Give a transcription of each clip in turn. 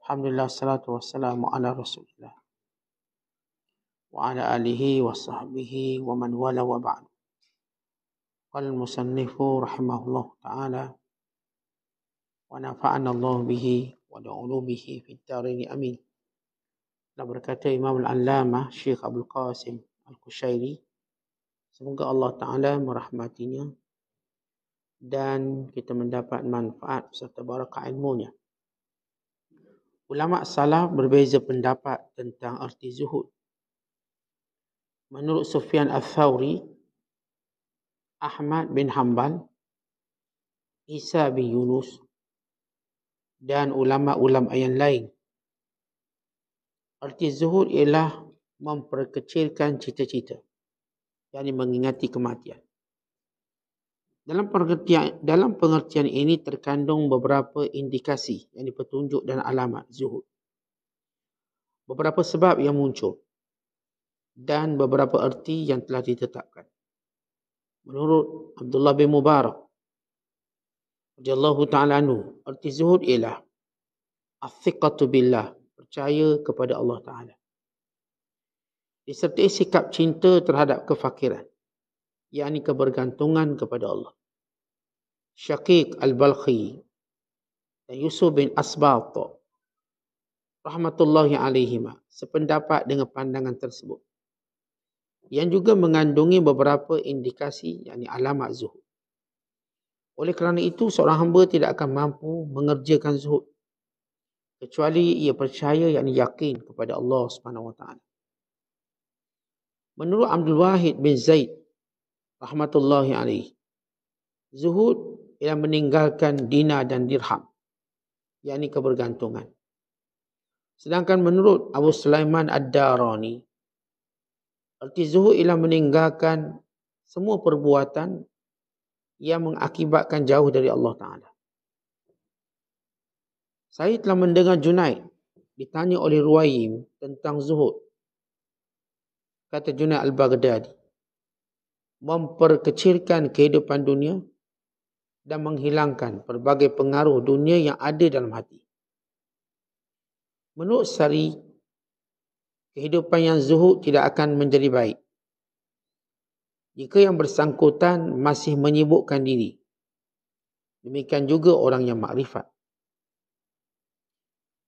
Alhamdulillah salatu wassalamu ala Rasulillah wa ala alihi wa sahbihi wa man wala wa ba'd. Qal musannifu rahimahullah ta'ala wa nafa'ana Allah bihi wa da'ulu bihi fid darin amin. Dan lah berkata Imam Al-Allama Syekh Abdul Qasim Al-Kushairi semoga Allah Ta'ala merahmatinya dan kita mendapat manfaat serta barakah ilmunya. Ulama salaf berbeza pendapat tentang arti zuhud. Menurut Sufyan Al-Thawri, Ahmad bin Hanbal, Isa bin Yunus dan ulama-ulama yang lain. Arti zuhud ialah memperkecilkan cita-cita. Yang mengingati kematian. Dalam pengertian, dalam pengertian ini terkandung beberapa indikasi yang dipertunjuk dan alamat zuhud. Beberapa sebab yang muncul dan beberapa erti yang telah ditetapkan. Menurut Abdullah bin Mubarak, Jallahu ta'ala anu, erti zuhud ialah al Billah, percaya kepada Allah Ta'ala. Disertai sikap cinta terhadap kefakiran, yakni kebergantungan kepada Allah. Syakik Al-Balkhi dan Yusuf bin Asbat rahmatullahi alaihima sependapat dengan pandangan tersebut yang juga mengandungi beberapa indikasi yakni alamat zuhud. Oleh kerana itu seorang hamba tidak akan mampu mengerjakan zuhud kecuali ia percaya yakni yakin kepada Allah Subhanahu wa taala. Menurut Abdul Wahid bin Zaid rahmatullahi alaihi zuhud yang meninggalkan dina dan dirham. Yang ini kebergantungan. Sedangkan menurut Abu Sulaiman Ad-Darani, erti zuhud ialah meninggalkan semua perbuatan yang mengakibatkan jauh dari Allah Ta'ala. Saya telah mendengar Junaid ditanya oleh Ruwayim tentang zuhud. Kata Junaid Al-Baghdadi, memperkecilkan kehidupan dunia dan menghilangkan pelbagai pengaruh dunia yang ada dalam hati. Menurut Sari, kehidupan yang zuhud tidak akan menjadi baik. Jika yang bersangkutan masih menyibukkan diri. Demikian juga orang yang makrifat.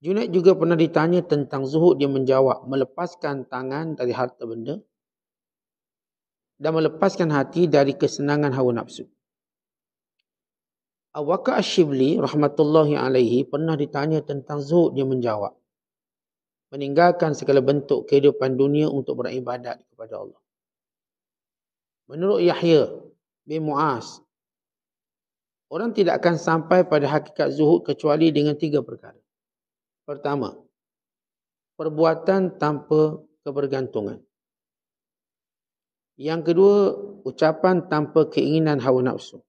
Junaid juga pernah ditanya tentang zuhud dia menjawab melepaskan tangan dari harta benda dan melepaskan hati dari kesenangan hawa nafsu. Awaka Ashibli rahmatullahi alaihi pernah ditanya tentang zuhud dia menjawab. Meninggalkan segala bentuk kehidupan dunia untuk beribadat kepada Allah. Menurut Yahya bin Muaz, orang tidak akan sampai pada hakikat zuhud kecuali dengan tiga perkara. Pertama, perbuatan tanpa kebergantungan. Yang kedua, ucapan tanpa keinginan hawa nafsu.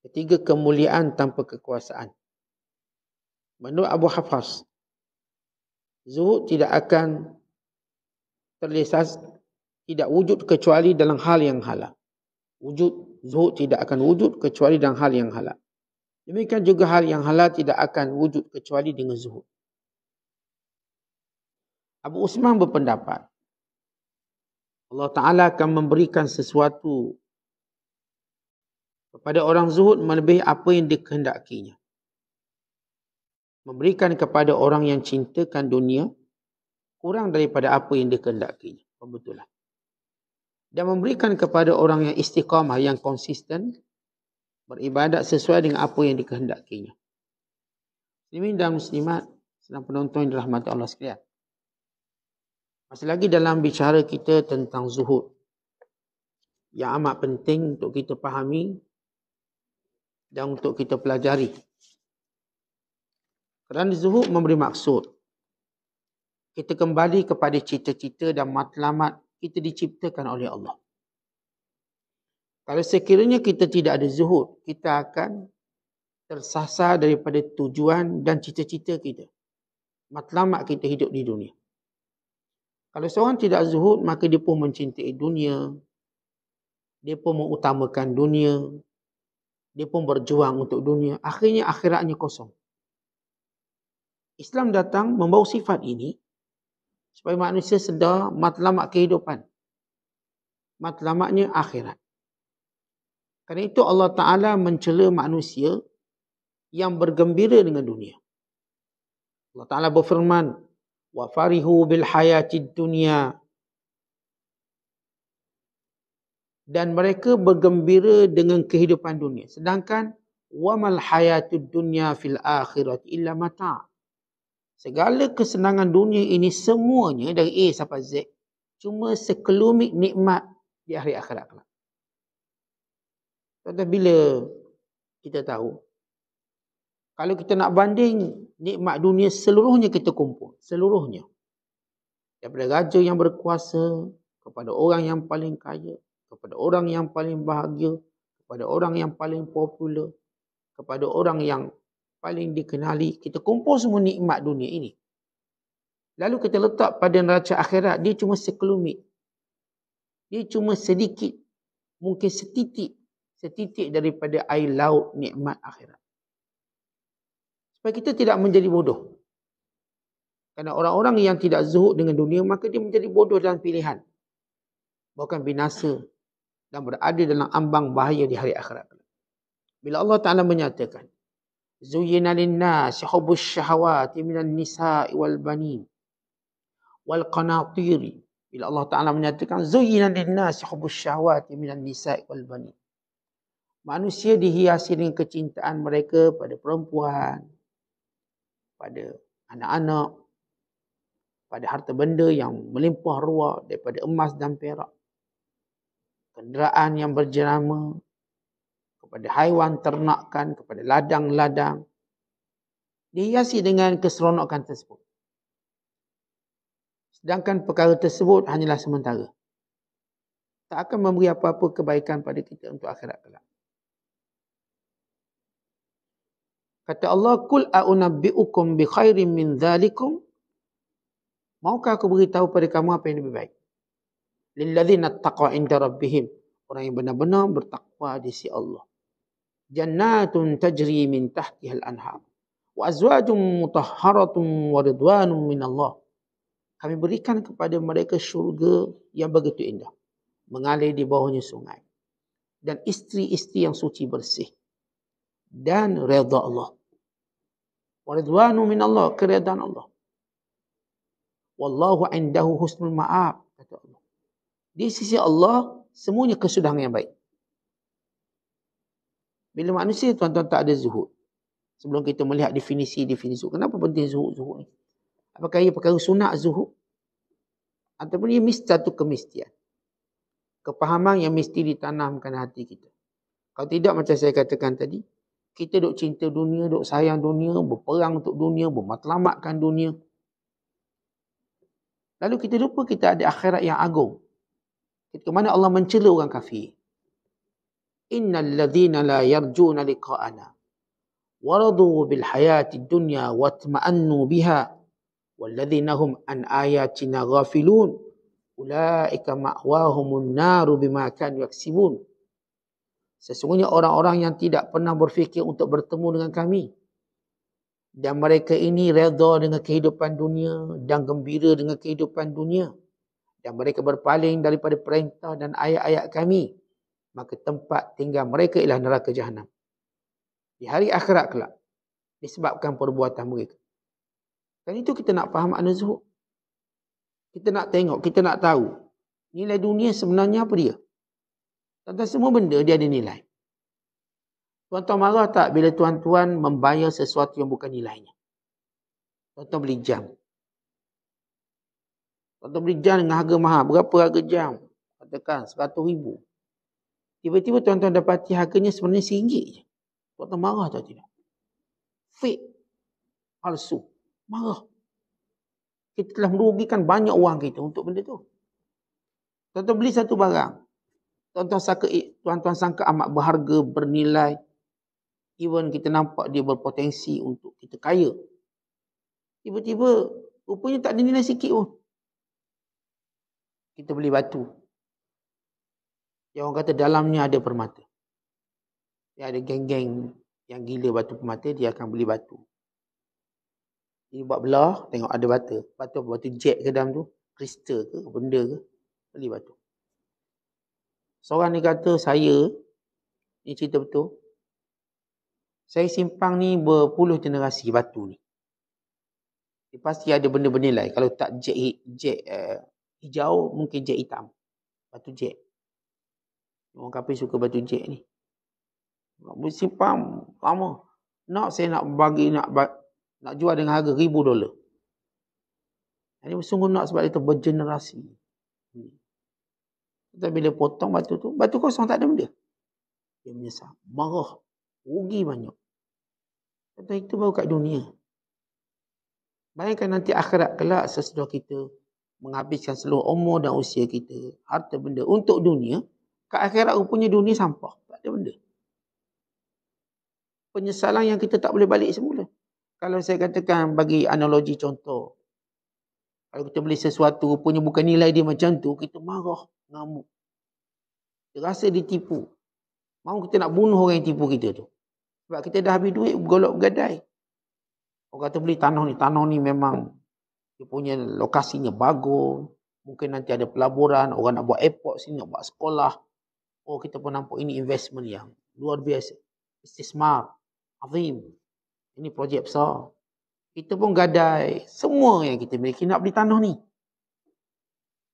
Ketiga, kemuliaan tanpa kekuasaan. Menurut Abu Hafaz, zuhud tidak akan terlesas, tidak wujud kecuali dalam hal yang halal. Wujud zuhud tidak akan wujud kecuali dalam hal yang halal. Demikian juga hal yang halal tidak akan wujud kecuali dengan zuhud. Abu Usman berpendapat, Allah Ta'ala akan memberikan sesuatu kepada orang zuhud melebihi apa yang dikehendakinya. Memberikan kepada orang yang cintakan dunia kurang daripada apa yang dikehendakinya. Pembetulan. Dan memberikan kepada orang yang istiqamah, yang konsisten, beribadat sesuai dengan apa yang dikehendakinya. Muslimin dan muslimat, senang penonton yang dirahmati Allah sekalian. Masih lagi dalam bicara kita tentang zuhud. Yang amat penting untuk kita fahami dan untuk kita pelajari. Kerana zuhud memberi maksud. Kita kembali kepada cita-cita dan matlamat kita diciptakan oleh Allah. Kalau sekiranya kita tidak ada zuhud, kita akan tersasar daripada tujuan dan cita-cita kita. Matlamat kita hidup di dunia. Kalau seorang tidak zuhud, maka dia pun mencintai dunia. Dia pun mengutamakan dunia. Dia pun berjuang untuk dunia. Akhirnya akhiratnya kosong. Islam datang membawa sifat ini supaya manusia sedar matlamat kehidupan. Matlamatnya akhirat. Kerana itu Allah Ta'ala mencela manusia yang bergembira dengan dunia. Allah Ta'ala berfirman, وَفَرِهُ بِالْحَيَاتِ dunia. dan mereka bergembira dengan kehidupan dunia sedangkan wamal hayatud dunya fil akhirati illa mata segala kesenangan dunia ini semuanya dari A sampai Z cuma sekelumit nikmat di hari akhirat kelak tuan bila kita tahu kalau kita nak banding nikmat dunia seluruhnya kita kumpul seluruhnya daripada raja yang berkuasa kepada orang yang paling kaya kepada orang yang paling bahagia, kepada orang yang paling popular, kepada orang yang paling dikenali. Kita kumpul semua nikmat dunia ini. Lalu kita letak pada neraca akhirat, dia cuma sekelumit. Dia cuma sedikit, mungkin setitik, setitik daripada air laut nikmat akhirat. Supaya kita tidak menjadi bodoh. Kerana orang-orang yang tidak zuhud dengan dunia, maka dia menjadi bodoh dalam pilihan. Bahkan binasa dan berada dalam ambang bahaya di hari akhirat. Bila Allah Taala menyatakan zuyyina lin-nasi hubbus syahawati minan nisa'i wal bani wal qanatir. Bila Allah Taala menyatakan zuyyina lin-nasi hubbus syahawati minan nisa'i wal bani. Manusia dihiasi dengan kecintaan mereka pada perempuan, pada anak-anak, pada harta benda yang melimpah ruah daripada emas dan perak kenderaan yang berjerama, kepada haiwan ternakan, kepada ladang-ladang. Dihiasi dengan keseronokan tersebut. Sedangkan perkara tersebut hanyalah sementara. Tak akan memberi apa-apa kebaikan pada kita untuk akhirat kelak. Kata Allah, Kul a'unabbi'ukum bi khairin min dhalikum. Maukah aku beritahu pada kamu apa yang lebih baik? lilladzina taqaw inda rabbihim orang yang benar-benar bertakwa di sisi Allah jannatun tajri min tahtiha al-anhar wa azwajun mutahharatun wa ridwanun min Allah kami berikan kepada mereka syurga yang begitu indah mengalir di bawahnya sungai dan isteri-isteri yang suci bersih dan redha Allah wa min Allah keridaan Allah wallahu indahu husnul ma'ab di sisi Allah semuanya kesudahan yang baik. Bila manusia tuan-tuan tak ada zuhud. Sebelum kita melihat definisi-definisi zuhud. Kenapa penting zuhud-zuhud ni? Apakah ia perkara sunat zuhud? Ataupun ia mesti satu kemistian? Kepahaman yang mesti ditanamkan hati kita. Kalau tidak macam saya katakan tadi. Kita duk cinta dunia, duk sayang dunia, berperang untuk dunia, bermatlamatkan dunia. Lalu kita lupa kita ada akhirat yang agung. Itu mana Allah mencela orang kafir. Innal ladhina la yarjuna liqa'ana waradu bil hayati dunya watma'annu biha walladhina hum an ayatina ghafilun ulaika ma'wahumun naru bima kanu yaksibun. Sesungguhnya orang-orang yang tidak pernah berfikir untuk bertemu dengan kami dan mereka ini redha dengan kehidupan dunia dan gembira dengan kehidupan dunia dan mereka berpaling daripada perintah dan ayat-ayat kami, maka tempat tinggal mereka ialah neraka jahanam. Di hari akhirat kelak, disebabkan perbuatan mereka. Dan itu kita nak faham makna zuhud. Kita nak tengok, kita nak tahu nilai dunia sebenarnya apa dia. Tentang semua benda dia ada nilai. Tuan-tuan marah tak bila tuan-tuan membayar sesuatu yang bukan nilainya? Tuan-tuan beli jam. Tuan-tuan beli jam dengan harga mahal. Berapa harga jam? Katakan RM100,000. Tiba-tiba tuan-tuan dapati harganya sebenarnya RM1 je. Tuan-tuan marah atau tidak? Fake. Palsu. Marah. Kita telah merugikan banyak wang kita untuk benda tu. Tuan-tuan beli satu barang. Tuan-tuan sangka, eh, tuan-tuan sangka amat berharga, bernilai. Even kita nampak dia berpotensi untuk kita kaya. Tiba-tiba rupanya tak ada nilai sikit pun kita beli batu. Yang orang kata dalamnya ada permata. Dia ada geng-geng yang gila batu permata, dia akan beli batu. Dia buat belah, tengok ada batu. Batu apa? Batu jet ke dalam tu? Kristal ke? Benda ke? Beli batu. Seorang ni kata, saya, ni cerita betul, saya simpang ni berpuluh generasi batu ni. Dia pasti ada benda-benda lain. Kalau tak jet, jet uh, hijau mungkin jet hitam. Batu jet. Orang kapi suka batu jet ni. Nak bersimpang lama. Nak saya nak bagi nak nak jual dengan harga ribu dolar. Ini sungguh nak sebab itu bergenerasi. Kita bila potong batu tu, batu kosong tak ada benda. Dia menyesal. Marah. Rugi banyak. Kata itu baru kat dunia. Bayangkan nanti akhirat kelak sesudah kita menghabiskan seluruh umur dan usia kita, harta benda untuk dunia, ke akhirat rupanya dunia sampah. Tak ada benda. Penyesalan yang kita tak boleh balik semula. Kalau saya katakan bagi analogi contoh, kalau kita beli sesuatu rupanya bukan nilai dia macam tu, kita marah, ngamuk. Kita rasa ditipu. Mau kita nak bunuh orang yang tipu kita tu. Sebab kita dah habis duit, golok gadai. Orang kata beli tanah ni, tanah ni memang dia punya lokasinya bagus. Mungkin nanti ada pelaburan, orang nak buat airport sini, nak buat sekolah. Oh, kita pun nampak ini investment yang luar biasa. Istismar, azim. Ini projek besar. Kita pun gadai semua yang kita miliki nak beli tanah ni.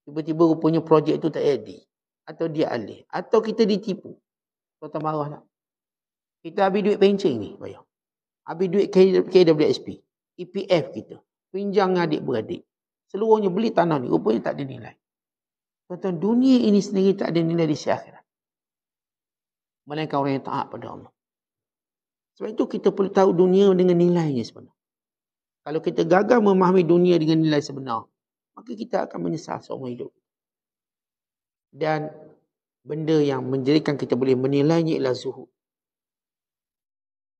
Tiba-tiba rupanya projek tu tak ada, Atau dia alih. Atau kita ditipu. Tuan-tuan marah tak? Kita habis duit pencing ni. Bayar. Habis duit KWSP. EPF kita. Pinjam pinjang adik-beradik. Seluruhnya beli tanah ni, rupanya tak ada nilai. Tuan-tuan, dunia ini sendiri tak ada nilai di si akhirat. Melainkan orang yang taat pada Allah. Sebab itu kita perlu tahu dunia dengan nilainya sebenar. Kalau kita gagal memahami dunia dengan nilai sebenar, maka kita akan menyesal seumur hidup. Dan benda yang menjadikan kita boleh menilainya ialah zuhud.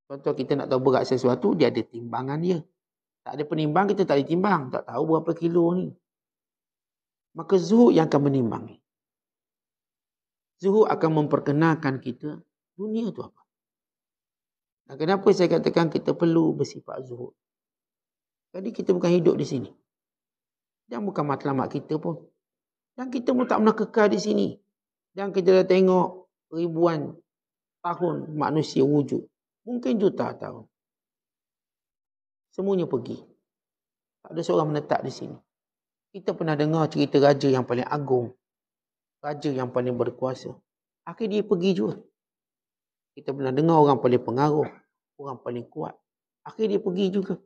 Contoh kita nak tahu berat sesuatu, dia ada timbangan dia. Tak ada penimbang, kita tak ada timbang. Tak tahu berapa kilo ni. Maka zuhud yang akan menimbang ni. Zuhud akan memperkenalkan kita dunia tu apa. Dan kenapa saya katakan kita perlu bersifat zuhud? Jadi kita bukan hidup di sini. Dan bukan matlamat kita pun. Dan kita pun tak pernah kekal di sini. Dan kita dah tengok ribuan tahun manusia wujud. Mungkin juta tahun. Semuanya pergi. Tak ada seorang menetap di sini. Kita pernah dengar cerita raja yang paling agung. Raja yang paling berkuasa. Akhirnya dia pergi juga. Kita pernah dengar orang paling pengaruh. Orang paling kuat. Akhirnya dia pergi juga.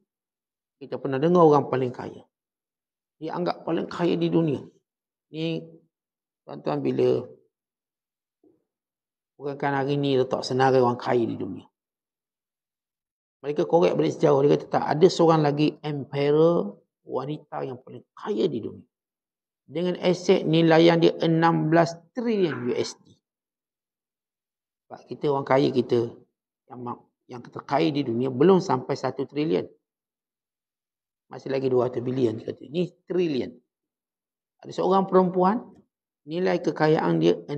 Kita pernah dengar orang paling kaya. Dia anggap paling kaya di dunia. Ini tuan-tuan bila bukan hari ini letak senarai orang kaya di dunia. Mereka korek balik sejauh. Dia kata tak, ada seorang lagi emperor wanita yang paling kaya di dunia. Dengan aset nilaian dia 16 trilion USD. Sebab kita orang kaya kita yang terkaya di dunia belum sampai 1 trilion. Masih lagi 200 bilion dia kata. Ini trilion. Ada seorang perempuan nilai kekayaan dia 16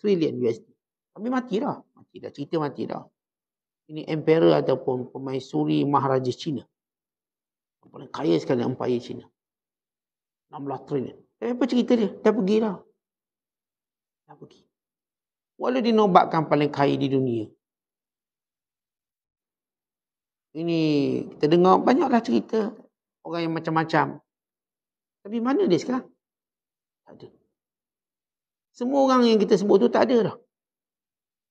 trilion USD. Tapi mati dah. Mati dah. Cerita mati dah ini emperor ataupun pemaisuri maharaja Cina. paling kaya sekali empire Cina. 16 trillion. Tapi apa cerita dia? Dah pergi dah. Dah pergi. Walau dinobatkan paling kaya di dunia. Ini kita dengar banyaklah cerita orang yang macam-macam. Tapi mana dia sekarang? Tak ada. Semua orang yang kita sebut tu tak ada dah.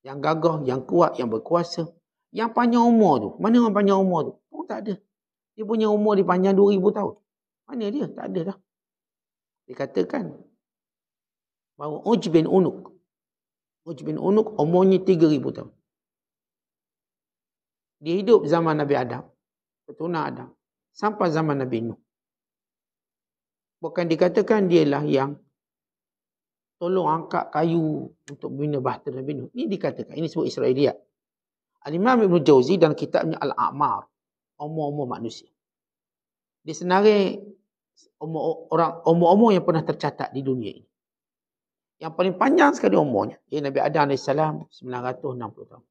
Yang gagah, yang kuat, yang berkuasa. Yang panjang umur tu. Mana orang panjang umur tu? Oh, tak ada. Dia punya umur dia panjang 2,000 tahun. Mana dia? Tak ada dah. Dia katakan. Bahawa Uj bin Unuk. Uj bin Unuk umurnya 3,000 tahun. Dia hidup zaman Nabi Adam. Ketuna Adam. Sampai zaman Nabi Nuh. Bukan dikatakan dia lah yang tolong angkat kayu untuk bina bahtera Nabi Nuh. Ini dikatakan. Ini sebut Israeliyat. Al-Imam Ibn Jauzi dan kitabnya Al-A'mar. Umur-umur manusia. Dia senarai umur, orang, umur-umur yang pernah tercatat di dunia ini. Yang paling panjang sekali umurnya. Ia Nabi Adam AS 960 tahun.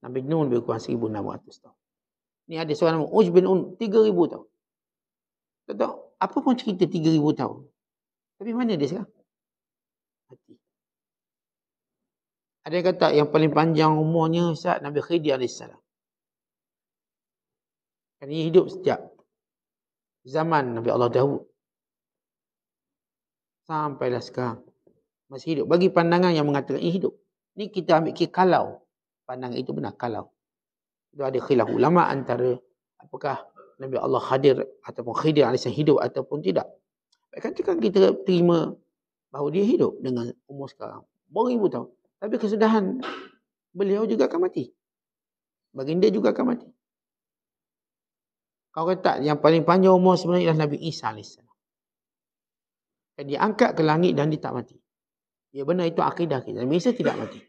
Nabi Nun lebih kurang 1,600 tahun. Ini ada seorang nama Uj bin Un, 3,000 tahun. Tahu Apa pun cerita 3,000 tahun. Tapi mana dia sekarang? Ada yang kata yang paling panjang umurnya saat Nabi Khidir AS. Ini hidup sejak zaman Nabi Allah Daud. Sampailah sekarang. Masih hidup. Bagi pandangan yang mengatakan ini hidup. Ini kita ambil kira kalau. Pandangan itu benar kalau. Itu ada khilaf ulama antara apakah Nabi Allah hadir ataupun Khidir AS hidup ataupun tidak. Baik kan kita terima bahawa dia hidup dengan umur sekarang. Beribu tahun. Tapi kesudahan beliau juga akan mati. Baginda juga akan mati. Kau kata yang paling panjang umur sebenarnya ialah Nabi Isa AS. Kan dia angkat ke langit dan dia tak mati. Ya benar itu akidah kita. Nabi Isa tidak mati.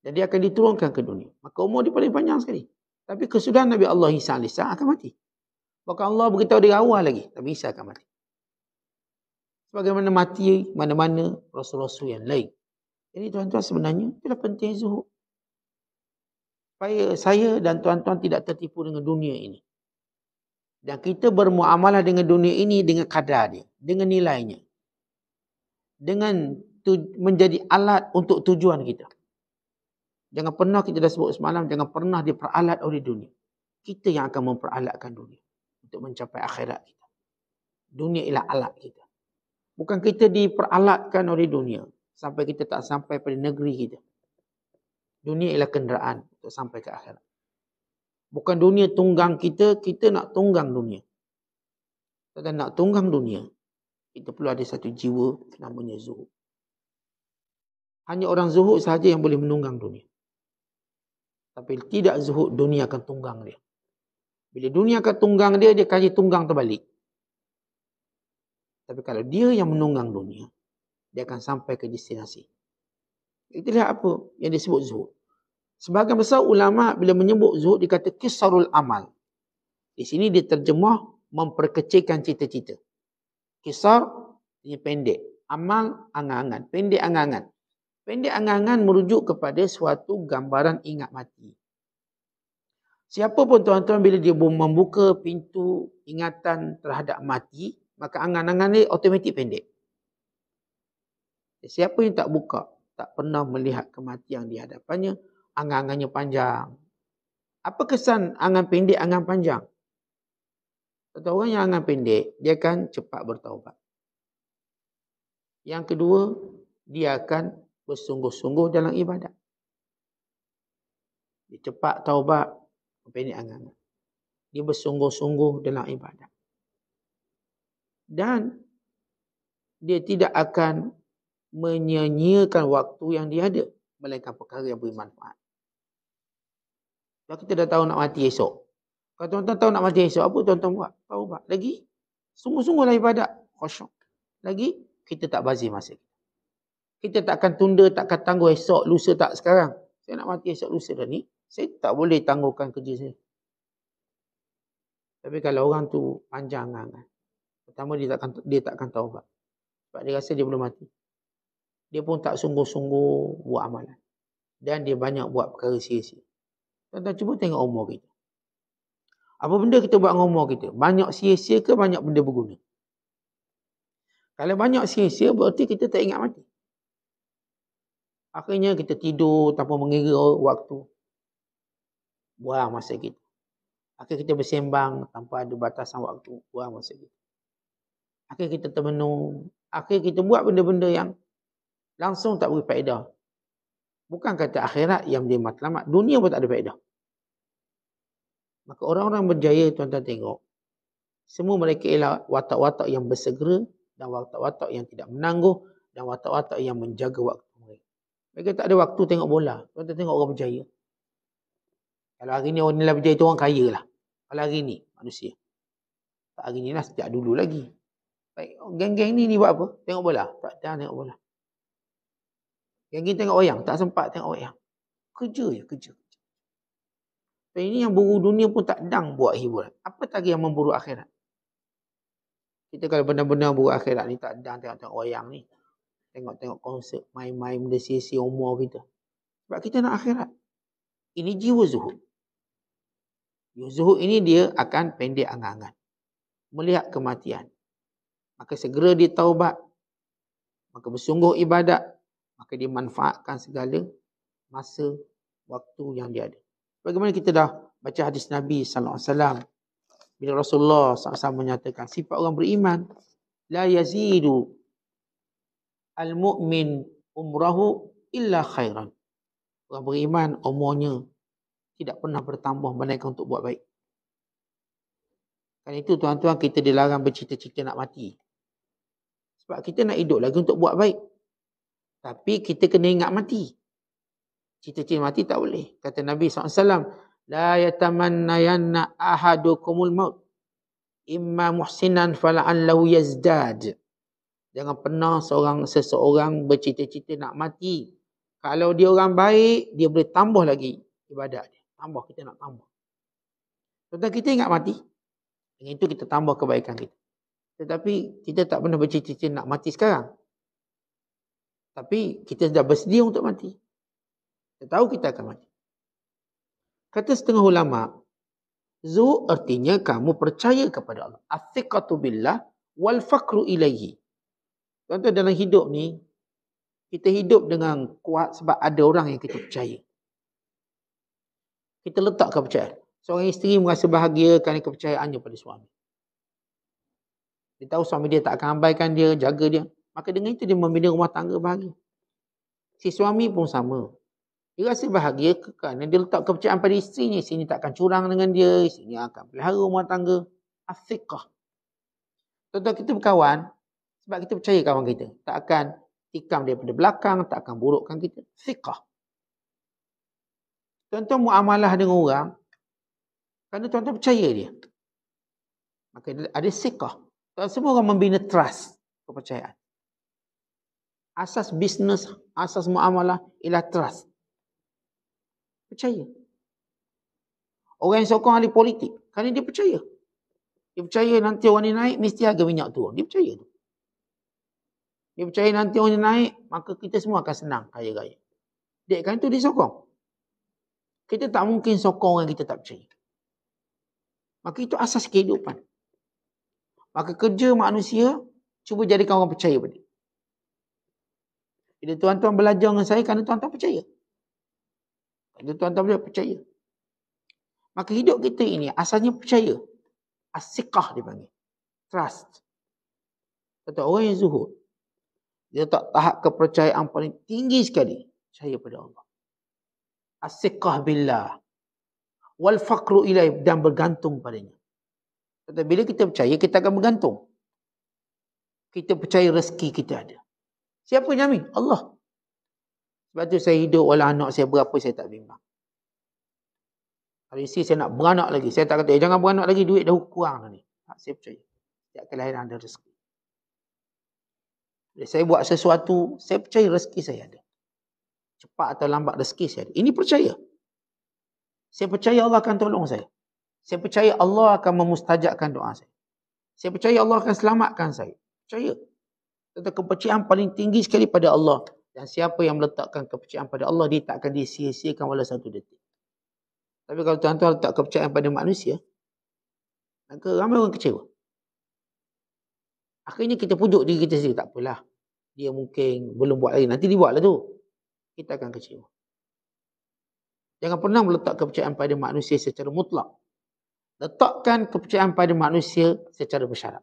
Dan dia akan diturunkan ke dunia. Maka umur dia paling panjang sekali. Tapi kesudahan Nabi Allah Isa AS akan mati. Bahkan Allah beritahu dia awal lagi. Nabi Isa akan mati. Sebagaimana mati mana-mana Rasul-Rasul yang lain. Jadi tuan-tuan sebenarnya itulah penting zuhud. Supaya saya dan tuan-tuan tidak tertipu dengan dunia ini. Dan kita bermuamalah dengan dunia ini dengan kadar dia. Dengan nilainya. Dengan menjadi alat untuk tujuan kita. Jangan pernah kita dah sebut semalam, jangan pernah diperalat oleh dunia. Kita yang akan memperalatkan dunia. Untuk mencapai akhirat kita. Dunia ialah alat kita. Bukan kita diperalatkan oleh dunia sampai kita tak sampai pada negeri kita. Dunia ialah kenderaan untuk sampai ke akhirat. Bukan dunia tunggang kita, kita nak tunggang dunia. Kita nak tunggang dunia, kita perlu ada satu jiwa namanya zuhud. Hanya orang zuhud sahaja yang boleh menunggang dunia. Tapi tidak zuhud, dunia akan tunggang dia. Bila dunia akan tunggang dia, dia kaji tunggang terbalik. Tapi kalau dia yang menunggang dunia, dia akan sampai ke destinasi. Itulah apa yang disebut zuhud. Sebagai besar ulama bila menyebut zuhud dikata kisarul amal. Di sini dia terjemah memperkecilkan cita-cita. Kisar ini pendek. Amal angangan. Pendek angangan. Pendek angangan merujuk kepada suatu gambaran ingat mati. Siapa pun tuan-tuan bila dia membuka pintu ingatan terhadap mati, maka angan-angan dia otomatik pendek. Eh, siapa yang tak buka, tak pernah melihat kematian di hadapannya, angan-angannya panjang. Apa kesan angan pendek, angan panjang? Tentu orang yang angan pendek, dia akan cepat bertaubat. Yang kedua, dia akan bersungguh-sungguh dalam ibadat. Dia cepat taubat, pendek angan. Dia bersungguh-sungguh dalam ibadat. Dan dia tidak akan menyanyiakan waktu yang dia ada. Melainkan perkara yang bermanfaat. Kalau kita dah tahu nak mati esok. Kalau tuan-tuan tahu nak mati esok, apa tuan-tuan buat? Tahu tak? Lagi, sungguh-sungguhlah sungguh ibadat. kosong. Lagi, kita tak bazir masa. Kita takkan tunda, takkan tangguh esok, lusa tak sekarang. Saya nak mati esok, lusa dah ni. Saya tak boleh tangguhkan kerja saya. Tapi kalau orang tu panjang kan. Pertama dia takkan dia takkan taubat. Sebab dia rasa dia belum mati dia pun tak sungguh-sungguh buat amalan. Dan dia banyak buat perkara sia-sia. tuan cuba tengok umur kita. Apa benda kita buat dengan umur kita? Banyak sia-sia ke banyak benda berguna? Kalau banyak sia-sia berarti kita tak ingat mati. Akhirnya kita tidur tanpa mengira waktu. Buang masa kita. Akhirnya kita bersembang tanpa ada batasan waktu. Buang masa kita. Akhirnya kita termenung. Akhirnya kita buat benda-benda yang langsung tak beri faedah. Bukan kata akhirat yang dia matlamat. Dunia pun tak ada faedah. Maka orang-orang berjaya, tuan-tuan tengok. Semua mereka ialah watak-watak yang bersegera dan watak-watak yang tidak menangguh dan watak-watak yang menjaga waktu mereka. Mereka tak ada waktu tengok bola. Tuan-tuan tengok orang berjaya. Kalau hari ni orang nilai berjaya tu orang kaya lah. Kalau hari ni manusia. Tak hari ni lah sejak dulu lagi. Baik, geng-geng ni ni buat apa? Tengok bola? Tak ada tengok bola. Yang kita tengok wayang, tak sempat tengok wayang. Kerja je, kerja. Dan ini yang buru dunia pun tak dang buat hiburan. Apa lagi yang memburu akhirat? Kita kalau benar-benar buru akhirat ni tak dang tengok-tengok wayang ni. Tengok-tengok konsep, main-main benda sisi umur kita. Sebab kita nak akhirat. Ini jiwa zuhud. Jiwa zuhud ini dia akan pendek angan-angan. Melihat kematian. Maka segera dia taubat. Maka bersungguh ibadat maka dia manfaatkan segala masa waktu yang dia ada. Bagaimana kita dah baca hadis Nabi sallallahu alaihi wasallam bila Rasulullah sallallahu menyatakan sifat orang beriman la yazidu al-mu'min umrahu illa khairan. Orang beriman umurnya tidak pernah bertambah melainkan untuk buat baik. Kan itu tuan-tuan kita dilarang bercita-cita nak mati. Sebab kita nak hidup lagi untuk buat baik. Tapi kita kena ingat mati. Cita-cita mati tak boleh. Kata Nabi SAW, La yatamannayanna ahadukumul maut. Imma muhsinan fala'an lahu yazdad. Jangan pernah seorang seseorang bercita-cita nak mati. Kalau dia orang baik, dia boleh tambah lagi ibadat dia. Tambah, kita nak tambah. Contoh kita ingat mati. Dengan itu kita tambah kebaikan kita. Tetapi kita tak pernah bercita-cita nak mati sekarang. Tapi kita dah bersedia untuk mati. Kita tahu kita akan mati. Kata setengah ulama, zuhud artinya kamu percaya kepada Allah. Afiqatu billah wal fakru ilaihi. Contoh dalam hidup ni, kita hidup dengan kuat sebab ada orang yang kita percaya. Kita letak kepercayaan. Seorang isteri merasa bahagia kerana kepercayaannya pada suami. Dia tahu suami dia tak akan abaikan dia, jaga dia. Maka dengan itu dia membina rumah tangga bahagia. Si suami pun sama. Dia rasa bahagia kerana dia letak kepercayaan pada isterinya. Isterinya tak akan curang dengan dia. Isterinya akan pelihara rumah tangga. Afiqah. Tentang kita berkawan sebab kita percaya kawan kita. Tak akan tikam daripada belakang. Tak akan burukkan kita. Fiqah. Tentang tuan mu'amalah dengan orang kerana tuan-tuan percaya dia. Maka ada siqah. Tuan semua orang membina trust kepercayaan asas bisnes, asas muamalah ialah trust. Percaya. Orang yang sokong ahli politik, kerana dia percaya. Dia percaya nanti orang ni naik, mesti harga minyak turun. Dia percaya tu. Dia percaya nanti orang ni naik, maka kita semua akan senang kaya raya. Dia kan itu dia sokong. Kita tak mungkin sokong orang kita tak percaya. Maka itu asas kehidupan. Maka kerja manusia, cuba jadikan orang percaya pada dia. Jadi tuan-tuan belajar dengan saya kerana tuan-tuan percaya. Jadi tuan-tuan belajar percaya. Maka hidup kita ini asalnya percaya. Asikah dia panggil. Trust. Kata orang yang zuhud. Dia tak tahap kepercayaan paling tinggi sekali. Percaya pada Allah. Asikah billah. Wal faqru ilaih dan bergantung padanya. Kata bila kita percaya, kita akan bergantung. Kita percaya rezeki kita ada. Siapa yang jamin? Allah. Sebab tu saya hidup wala anak saya berapa saya tak bimbang. Kalau isteri saya nak beranak lagi. Saya tak kata, eh jangan beranak lagi. Duit dah kurang ni. Tak, saya percaya. Setiap kelahiran ada rezeki. Bila saya buat sesuatu, saya percaya rezeki saya ada. Cepat atau lambat rezeki saya ada. Ini percaya. Saya percaya Allah akan tolong saya. Saya percaya Allah akan memustajakkan doa saya. Saya percaya Allah akan selamatkan saya. Percaya. Tentang kepercayaan paling tinggi sekali pada Allah. Dan siapa yang meletakkan kepercayaan pada Allah, dia takkan disia-siakan walau satu detik. Tapi kalau tuan-tuan letak kepercayaan pada manusia, maka ramai orang kecewa. Akhirnya kita pujuk diri kita sendiri. Tak apalah. Dia mungkin belum buat lagi. Nanti dia buatlah tu. Kita akan kecewa. Jangan pernah meletak kepercayaan pada manusia secara mutlak. Letakkan kepercayaan pada manusia secara bersyarat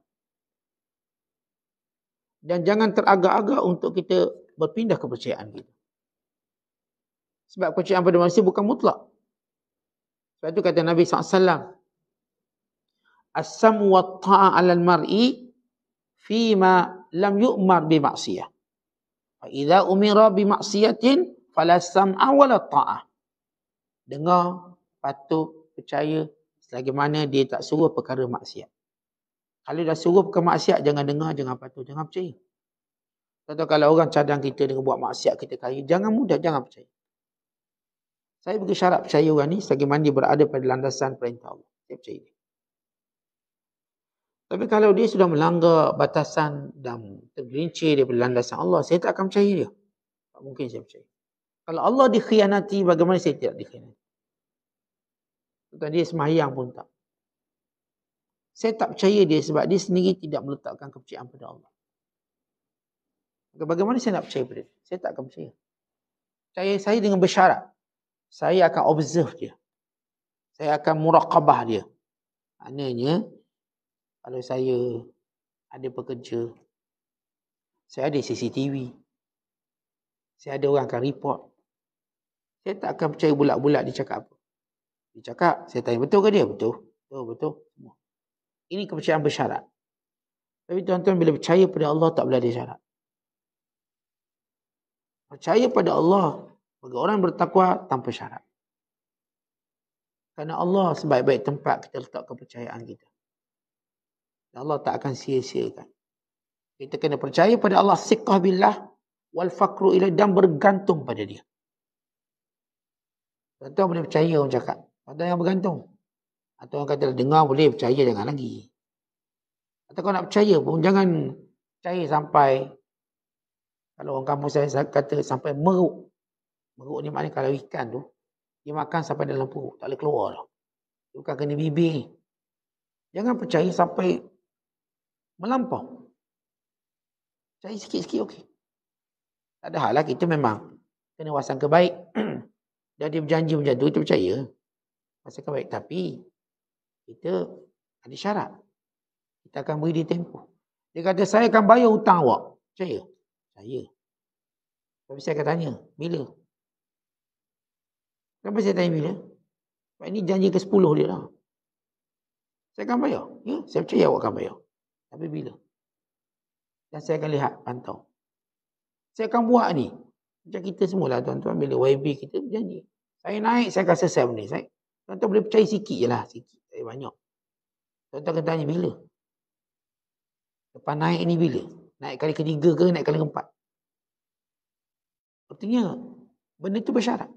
dan jangan teragak-agak untuk kita berpindah kepercayaan kita. Sebab kepercayaan pada manusia bukan mutlak. Sebab itu kata Nabi SAW, Asam wa ta'a alal mar'i fima lam yu'mar bi maksiyah. Fa idza umira bi maksiyatin falasam awal wala ta'ah. Dengar, patuh, percaya selagi mana dia tak suruh perkara maksiat. Kalau dah suruh ke maksiat, jangan dengar, jangan patuh, jangan percaya. Contoh kalau orang cadang kita dengan buat maksiat, kita kaya, jangan mudah, jangan percaya. Saya bagi syarat percaya orang ni, sebagaimana dia berada pada landasan perintah Allah. Saya percaya Tapi kalau dia sudah melanggar batasan dan tergelincir daripada landasan Allah, saya tak akan percaya dia. Tak mungkin saya percaya. Kalau Allah dikhianati, bagaimana saya tidak dikhianati? Tadi dia semayang pun tak saya tak percaya dia sebab dia sendiri tidak meletakkan kepercayaan pada Allah. Bagaimana saya nak percaya pada dia? Saya tak akan percaya. Percaya saya dengan bersyarat. Saya akan observe dia. Saya akan muraqabah dia. Maknanya, kalau saya ada pekerja, saya ada CCTV, saya ada orang akan report, saya tak akan percaya bulat-bulat dia cakap apa. Dia cakap, saya tanya betul ke dia? Betul. Betul, betul. Ini kepercayaan bersyarat. Tapi tuan-tuan bila percaya pada Allah tak boleh ada syarat. Percaya pada Allah bagi orang bertakwa tanpa syarat. Kerana Allah sebaik-baik tempat kita letak kepercayaan kita. Dan Allah tak akan sia-siakan. Kita kena percaya pada Allah siqah billah wal faqru ilaih dan bergantung pada dia. Tuan-tuan boleh percaya orang cakap. Ada yang bergantung. Atau orang kata dengar boleh percaya jangan lagi. Atau kau nak percaya pun jangan percaya sampai kalau orang kampung saya kata sampai meruk. Meruk ni maknanya kalau ikan tu dia makan sampai dalam perut. Tak boleh keluar lah. Dia bukan kena bibir. Jangan percaya sampai melampau. Percaya sikit-sikit okey. Tak ada hal lah kita memang kena wasang kebaik. Dan dia berjanji macam tu, kita percaya. Wasang kebaik. Tapi kita ada syarat. Kita akan beri dia tempoh. Dia kata, saya akan bayar hutang awak. Percaya? Saya. Tapi saya akan tanya, bila? Kenapa saya tanya bila? Sebab ini janji ke-10 dia lah. Saya akan bayar. Ya? Saya percaya awak akan bayar. Tapi bila? Dan saya akan lihat, pantau. Saya akan buat ni. Macam kita semualah tuan-tuan. Bila YB kita berjanji. Saya naik, saya akan selesai benda ni. Tuan-tuan boleh percaya sikit je lah. Sikit saya eh, banyak. Tuan-tuan akan tanya bila? Lepas naik ni bila? Naik kali ketiga ke naik kali keempat? Artinya, benda tu bersyarat.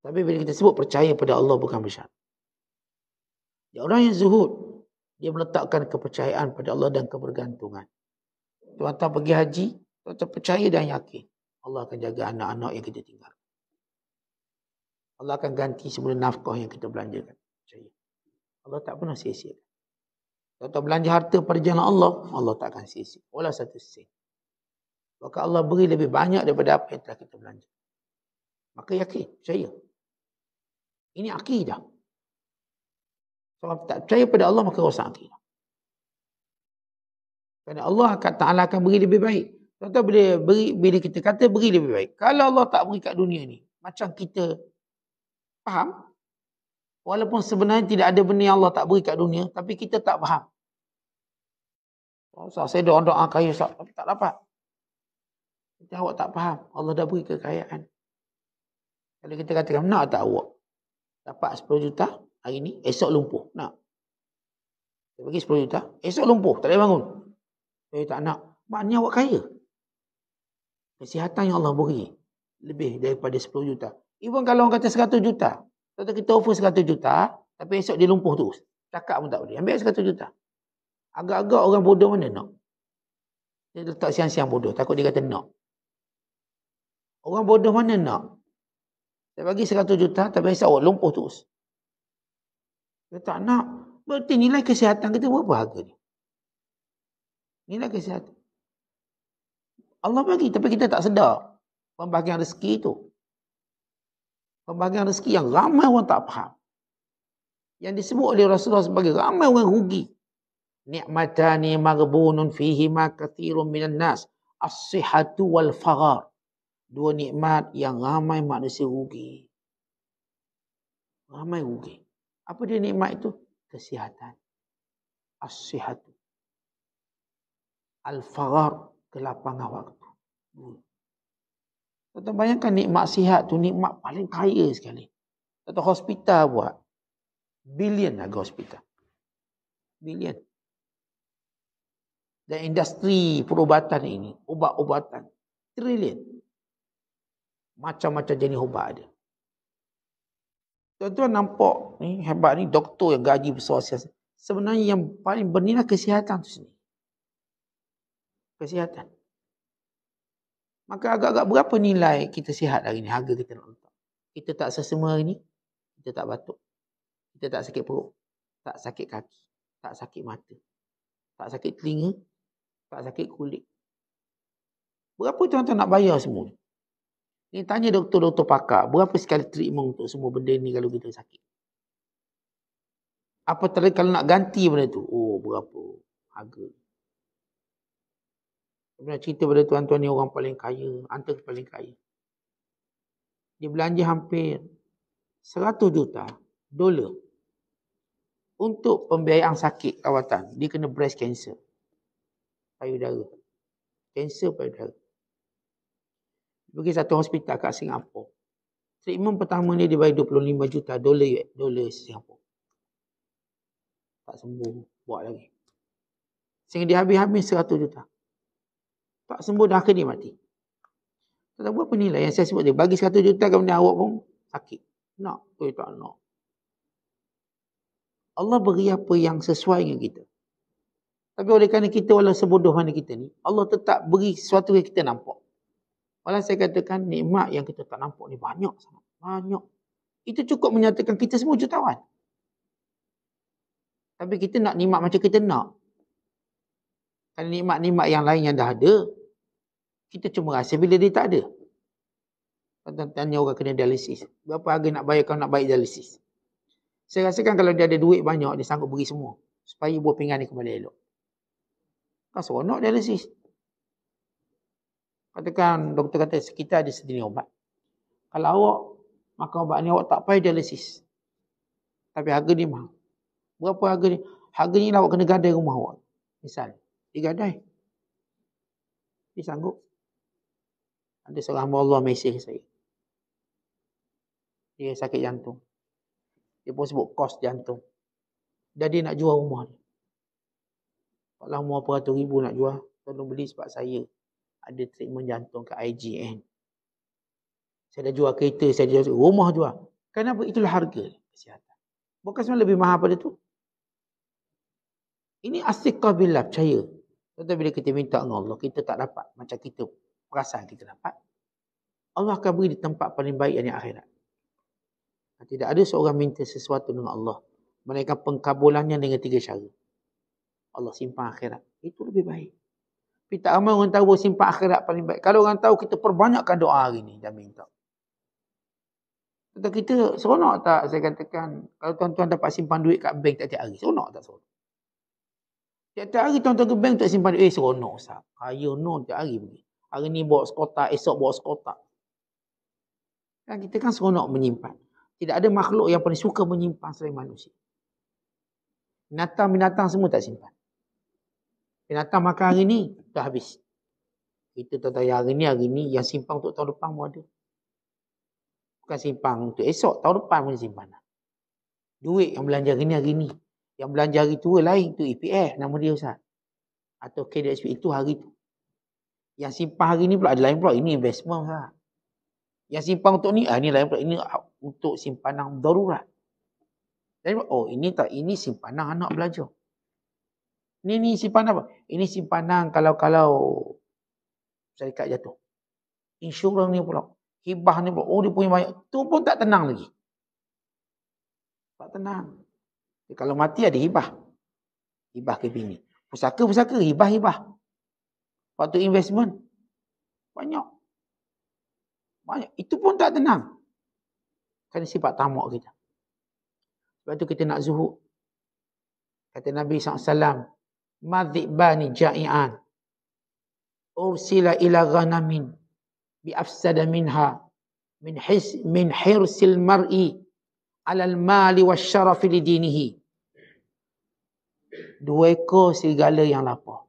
Tapi bila kita sebut percaya pada Allah bukan bersyarat. Ya, orang yang zuhud, dia meletakkan kepercayaan pada Allah dan kebergantungan. Tuan-tuan pergi haji, tuan-tuan percaya dan yakin. Allah akan jaga anak-anak yang kita tinggal. Allah akan ganti semua nafkah yang kita belanjakan. Percaya. Allah tak pernah sia-sia. Kalau belanja harta pada jalan Allah, Allah tak akan sia-sia. Walau satu sen. Maka Allah beri lebih banyak daripada apa yang telah kita belanja. Maka yakin, percaya. Ini akidah. Kalau tak percaya pada Allah, maka rosak akidah. Kerana Allah Ta'ala akan beri lebih baik. Tuan-tuan bila, beri, bila kita kata beri lebih baik. Kalau Allah tak beri kat dunia ni, macam kita Faham? Walaupun sebenarnya tidak ada benda yang Allah tak beri kat dunia, tapi kita tak faham. Oh, saya doa doa kaya, sah, tapi tak dapat. Kita awak tak faham. Allah dah beri kekayaan. Kalau kita katakan, nak tak awak? Dapat 10 juta hari ni, esok lumpuh. Nak? Dia bagi 10 juta, esok lumpuh. Tak boleh bangun. Saya eh, tak nak. Maknanya awak kaya. Kesihatan yang Allah beri. Lebih daripada 10 juta. Even kalau orang kata 100 juta. Kata kita offer 100 juta. Tapi esok dia lumpuh terus. Cakap pun tak boleh. Ambil 100 juta. Agak-agak orang bodoh mana nak? Dia letak siang-siang bodoh. Takut dia kata nak. Orang bodoh mana nak? Dia bagi 100 juta. Tapi esok awak lumpuh terus. Dia tak nak. Berarti nilai kesihatan kita berapa harga ni? Nilai kesihatan. Allah bagi. Tapi kita tak sedar. Pembagian rezeki itu pembagian rezeki yang ramai orang tak faham. Yang disebut oleh Rasulullah sebagai ramai orang rugi. Ni'matani marbunun fihima kathirun minan nas. As-sihatu wal farar. Dua nikmat yang ramai manusia rugi. Ramai rugi. Apa dia nikmat itu? Kesihatan. As-sihatu. Al-farar. Kelapangan waktu. Hmm. Tuan-tuan bayangkan nikmat sihat tu nikmat paling kaya sekali. tuan hospital buat. Bilion harga hospital. Bilion. Dan industri perubatan ini, ubat-ubatan, trilion. Macam-macam jenis ubat ada. Tuan-tuan nampak ni hebat ni doktor yang gaji besar sebenarnya yang paling bernilai kesihatan tu sendiri. Kesihatan. Maka agak-agak berapa nilai kita sihat hari ni, harga kita nak letak. Kita tak sesemua hari ni, kita tak batuk. Kita tak sakit perut, tak sakit kaki, tak sakit mata, tak sakit telinga, tak sakit kulit. Berapa tuan-tuan nak bayar semua ni? Ni tanya doktor-doktor pakar, berapa sekali treatment untuk semua benda ni kalau kita sakit? Apa tadi kalau nak ganti benda tu? Oh, berapa harga? Dia cerita pada tuan-tuan ni orang paling kaya, antara paling kaya. Dia belanja hampir 100 juta dolar untuk pembiayaan sakit kawatan. Dia kena breast cancer. kayu Payudara. Cancer payudara. Dia pergi satu hospital kat Singapura. Treatment pertama ni dia bayar 25 juta dolar dolar Singapura. Tak sembuh. Buat lagi. Sehingga dia habis-habis 100 juta. Tak sembuh dah akhirnya mati. Tak tahu apa nilai yang saya sebut dia. Bagi 100 juta kepada awak pun sakit. Nak. Eh tak nak. Allah beri apa yang sesuai dengan kita. Tapi oleh kerana kita walau sebodoh mana kita ni, Allah tetap beri sesuatu yang kita nampak. Walau saya katakan nikmat yang kita tak nampak ni banyak sangat. Banyak. Itu cukup menyatakan kita semua jutawan. Tapi kita nak nikmat macam kita nak. Kan nikmat-nikmat yang lain yang dah ada, kita cuma rasa bila dia tak ada. Tanya orang kena dialisis. Berapa harga nak bayar kalau nak bayar dialisis? Saya rasakan kalau dia ada duit banyak, dia sanggup beri semua. Supaya buah pinggan dia kembali elok. Tak seronok dialisis. Katakan, doktor kata, kita ada sedini obat. Kalau awak makan obat ni, awak tak payah dialisis. Tapi harga dia mahal. Berapa harga ni? Harga ni lah awak kena gadai rumah awak. Misalnya digadai. Ini sanggup. Ada seorang hamba Allah mesej saya. Dia sakit jantung. Dia pun sebut kos jantung. Jadi nak jual rumah ni. Kalau rumah peratus ribu nak jual, tolong beli sebab saya ada treatment jantung ke IGN. Saya dah jual kereta, saya dah jual rumah jual. Kenapa? Itulah harga kesihatan. Bukan sebenarnya lebih mahal pada tu. Ini asikah bila percaya. Tentu bila kita minta dengan Allah, kita tak dapat macam kita perasaan kita dapat. Allah akan beri di tempat paling baik yang akhirat. Tidak ada seorang minta sesuatu dengan Allah. Mereka pengkabulannya dengan tiga cara. Allah simpan akhirat. Itu lebih baik. Tapi tak ramai orang tahu simpan akhirat paling baik. Kalau orang tahu, kita perbanyakkan doa hari ini dan minta. Tentu kita seronok tak saya katakan. Kalau tuan-tuan dapat simpan duit kat bank tak tiap hari. Seronok tak seronok. Tiap-tiap hari tuan-tuan ke bank tak simpan Eh, seronok, Ustaz. Kaya no, tiap hari pergi. Hari ni bawa sekotak, esok bawa sekotak. Kan kita kan seronok menyimpan. Tidak ada makhluk yang paling suka menyimpan selain manusia. Binatang-binatang semua tak simpan. Binatang makan hari ni, dah habis. Kita tuan yang hari ni, hari ni yang simpan untuk tahun depan pun ada. Bukan simpan untuk esok, tahun depan pun simpan. Lah. Duit yang belanja hari ni, hari ni. Yang belanja hari tua lain tu EPF nama dia Ustaz. Atau KDSP itu hari tu. Yang simpan hari ni pula ada lain pula. Ini investment lah. Yang simpan untuk ni, ah, ini lain pula. Ini untuk simpanan darurat. Dan, oh ini tak, ini simpanan anak belajar. Ini, ini simpanan apa? Ini simpanan kalau-kalau syarikat jatuh. Insurans ni pula. Hibah ni pula. Oh dia punya banyak. Tu pun tak tenang lagi. Tak tenang. Kalau mati ada hibah. Hibah ke bini. Pusaka-pusaka, hibah-hibah. Waktu investment. Banyak. Banyak. Itu pun tak tenang. kan sifat tamak kita. Sebab tu kita nak zuhud. Kata Nabi SAW. Madhibani ja'i'an. Ursila ila ghanamin. Biafsada minha. Min, his, min hirsil mar'i. Alal mali wa syarafi li dinihi dua ekor serigala yang lapar.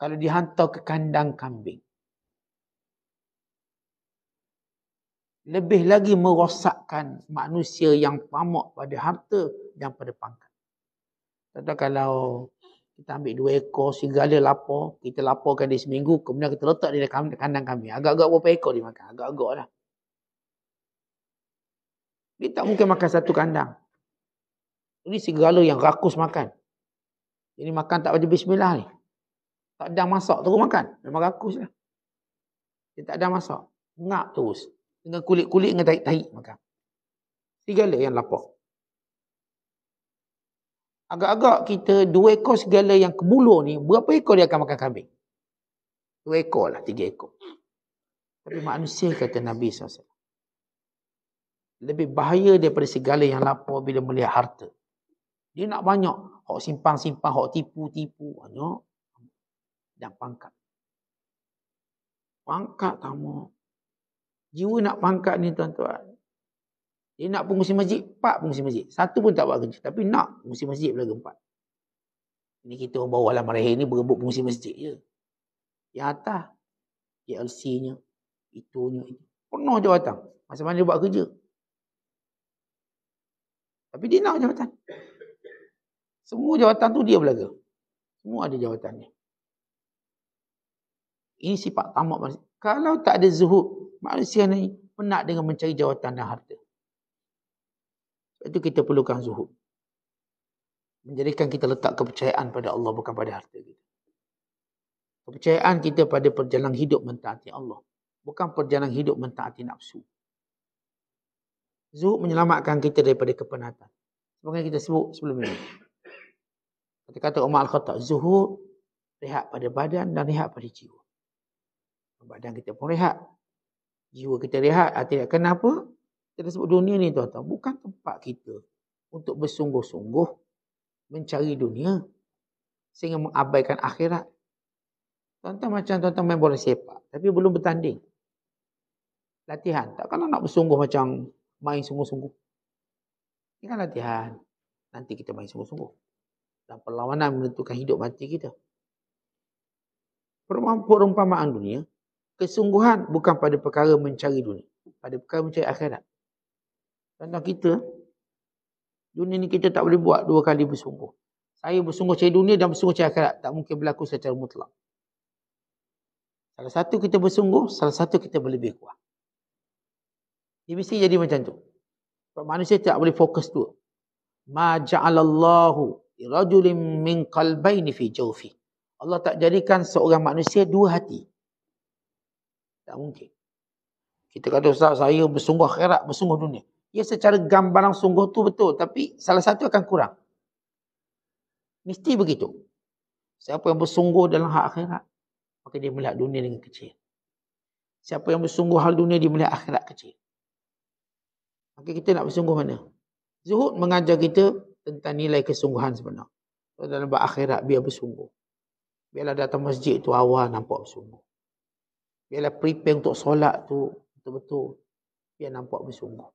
Kalau dihantar ke kandang kambing. Lebih lagi merosakkan manusia yang pamuk pada harta dan pada pangkat. Contoh kalau kita ambil dua ekor serigala lapar, kita laporkan dia seminggu, kemudian kita letak dia dalam kandang kambing. Agak-agak berapa ekor dia makan? Agak-agak lah. Dia tak mungkin makan satu kandang. Ini segala yang rakus makan. Ini makan tak baca bismillah ni. Tak ada masak terus makan. Memang rakus lah. Dia tak ada masak. Ngap terus. Dengan kulit-kulit dengan taik-taik makan. Segala yang lapar. Agak-agak kita dua ekor segala yang kebulu ni, berapa ekor dia akan makan kambing? Dua ekor lah, tiga ekor. Tapi manusia kata Nabi SAW. Lebih bahaya daripada segala yang lapar bila melihat harta. Dia nak banyak. Hak simpang-simpang, hak tipu-tipu. Banyak. Ha, Dan pangkat. Pangkat tamu. Jiwa nak pangkat ni tuan-tuan. Dia nak pengusir masjid, empat pengusir masjid. Satu pun tak buat kerja. Tapi nak pengusir masjid pula empat. Ini kita orang bawah lah marahir ni berebut pengusir masjid je. Yang atas, KLC-nya, itunya, itu. penuh jawatan. Masa mana dia buat kerja. Tapi dia nak jawatan. Semua jawatan tu dia belaga. Semua ada jawatannya. Ini sifat tamak manusia. Kalau tak ada zuhud, manusia ni penat dengan mencari jawatan dan harta. Sebab itu kita perlukan zuhud. Menjadikan kita letak kepercayaan pada Allah bukan pada harta kita. Kepercayaan kita pada perjalanan hidup mentaati Allah. Bukan perjalanan hidup mentaati nafsu. Zuhud menyelamatkan kita daripada kepenatan. Sebagai kita sebut sebelum ini. Kata kata Umar Al-Khattab, zuhud, rehat pada badan dan rehat pada jiwa. Badan kita pun rehat. Jiwa kita rehat. Hati rehat. Kenapa? Kita sebut dunia ni tuan-tuan. Bukan tempat kita untuk bersungguh-sungguh mencari dunia. Sehingga mengabaikan akhirat. Tuan-tuan macam tuan-tuan main bola sepak. Tapi belum bertanding. Latihan. Takkanlah nak bersungguh macam main sungguh-sungguh. Ini kan latihan. Nanti kita main sungguh-sungguh dan perlawanan menentukan hidup mati kita. Perumpamaan dunia, kesungguhan bukan pada perkara mencari dunia. Pada perkara mencari akhirat. Contoh kita, dunia ni kita tak boleh buat dua kali bersungguh. Saya bersungguh cari dunia dan bersungguh cari akhirat. Tak mungkin berlaku secara mutlak. Salah satu kita bersungguh, salah satu kita berlebih kuat. Dia mesti jadi macam tu. Sebab manusia tak boleh fokus dua. Ma ja'alallahu rajulin min qalbain fi jawfi. Allah tak jadikan seorang manusia dua hati. Tak mungkin. Kita kata Ustaz, saya bersungguh akhirat, bersungguh dunia. Ya secara gambaran sungguh tu betul. Tapi salah satu akan kurang. Mesti begitu. Siapa yang bersungguh dalam hak akhirat, maka dia melihat dunia dengan kecil. Siapa yang bersungguh hal dunia, dia melihat akhirat kecil. Maka kita nak bersungguh mana? Zuhud mengajar kita tentang nilai kesungguhan sebenar. So, dalam bab akhirat biar bersungguh. Biarlah datang masjid tu awal nampak bersungguh. Biarlah prepare untuk solat tu betul-betul biar nampak bersungguh.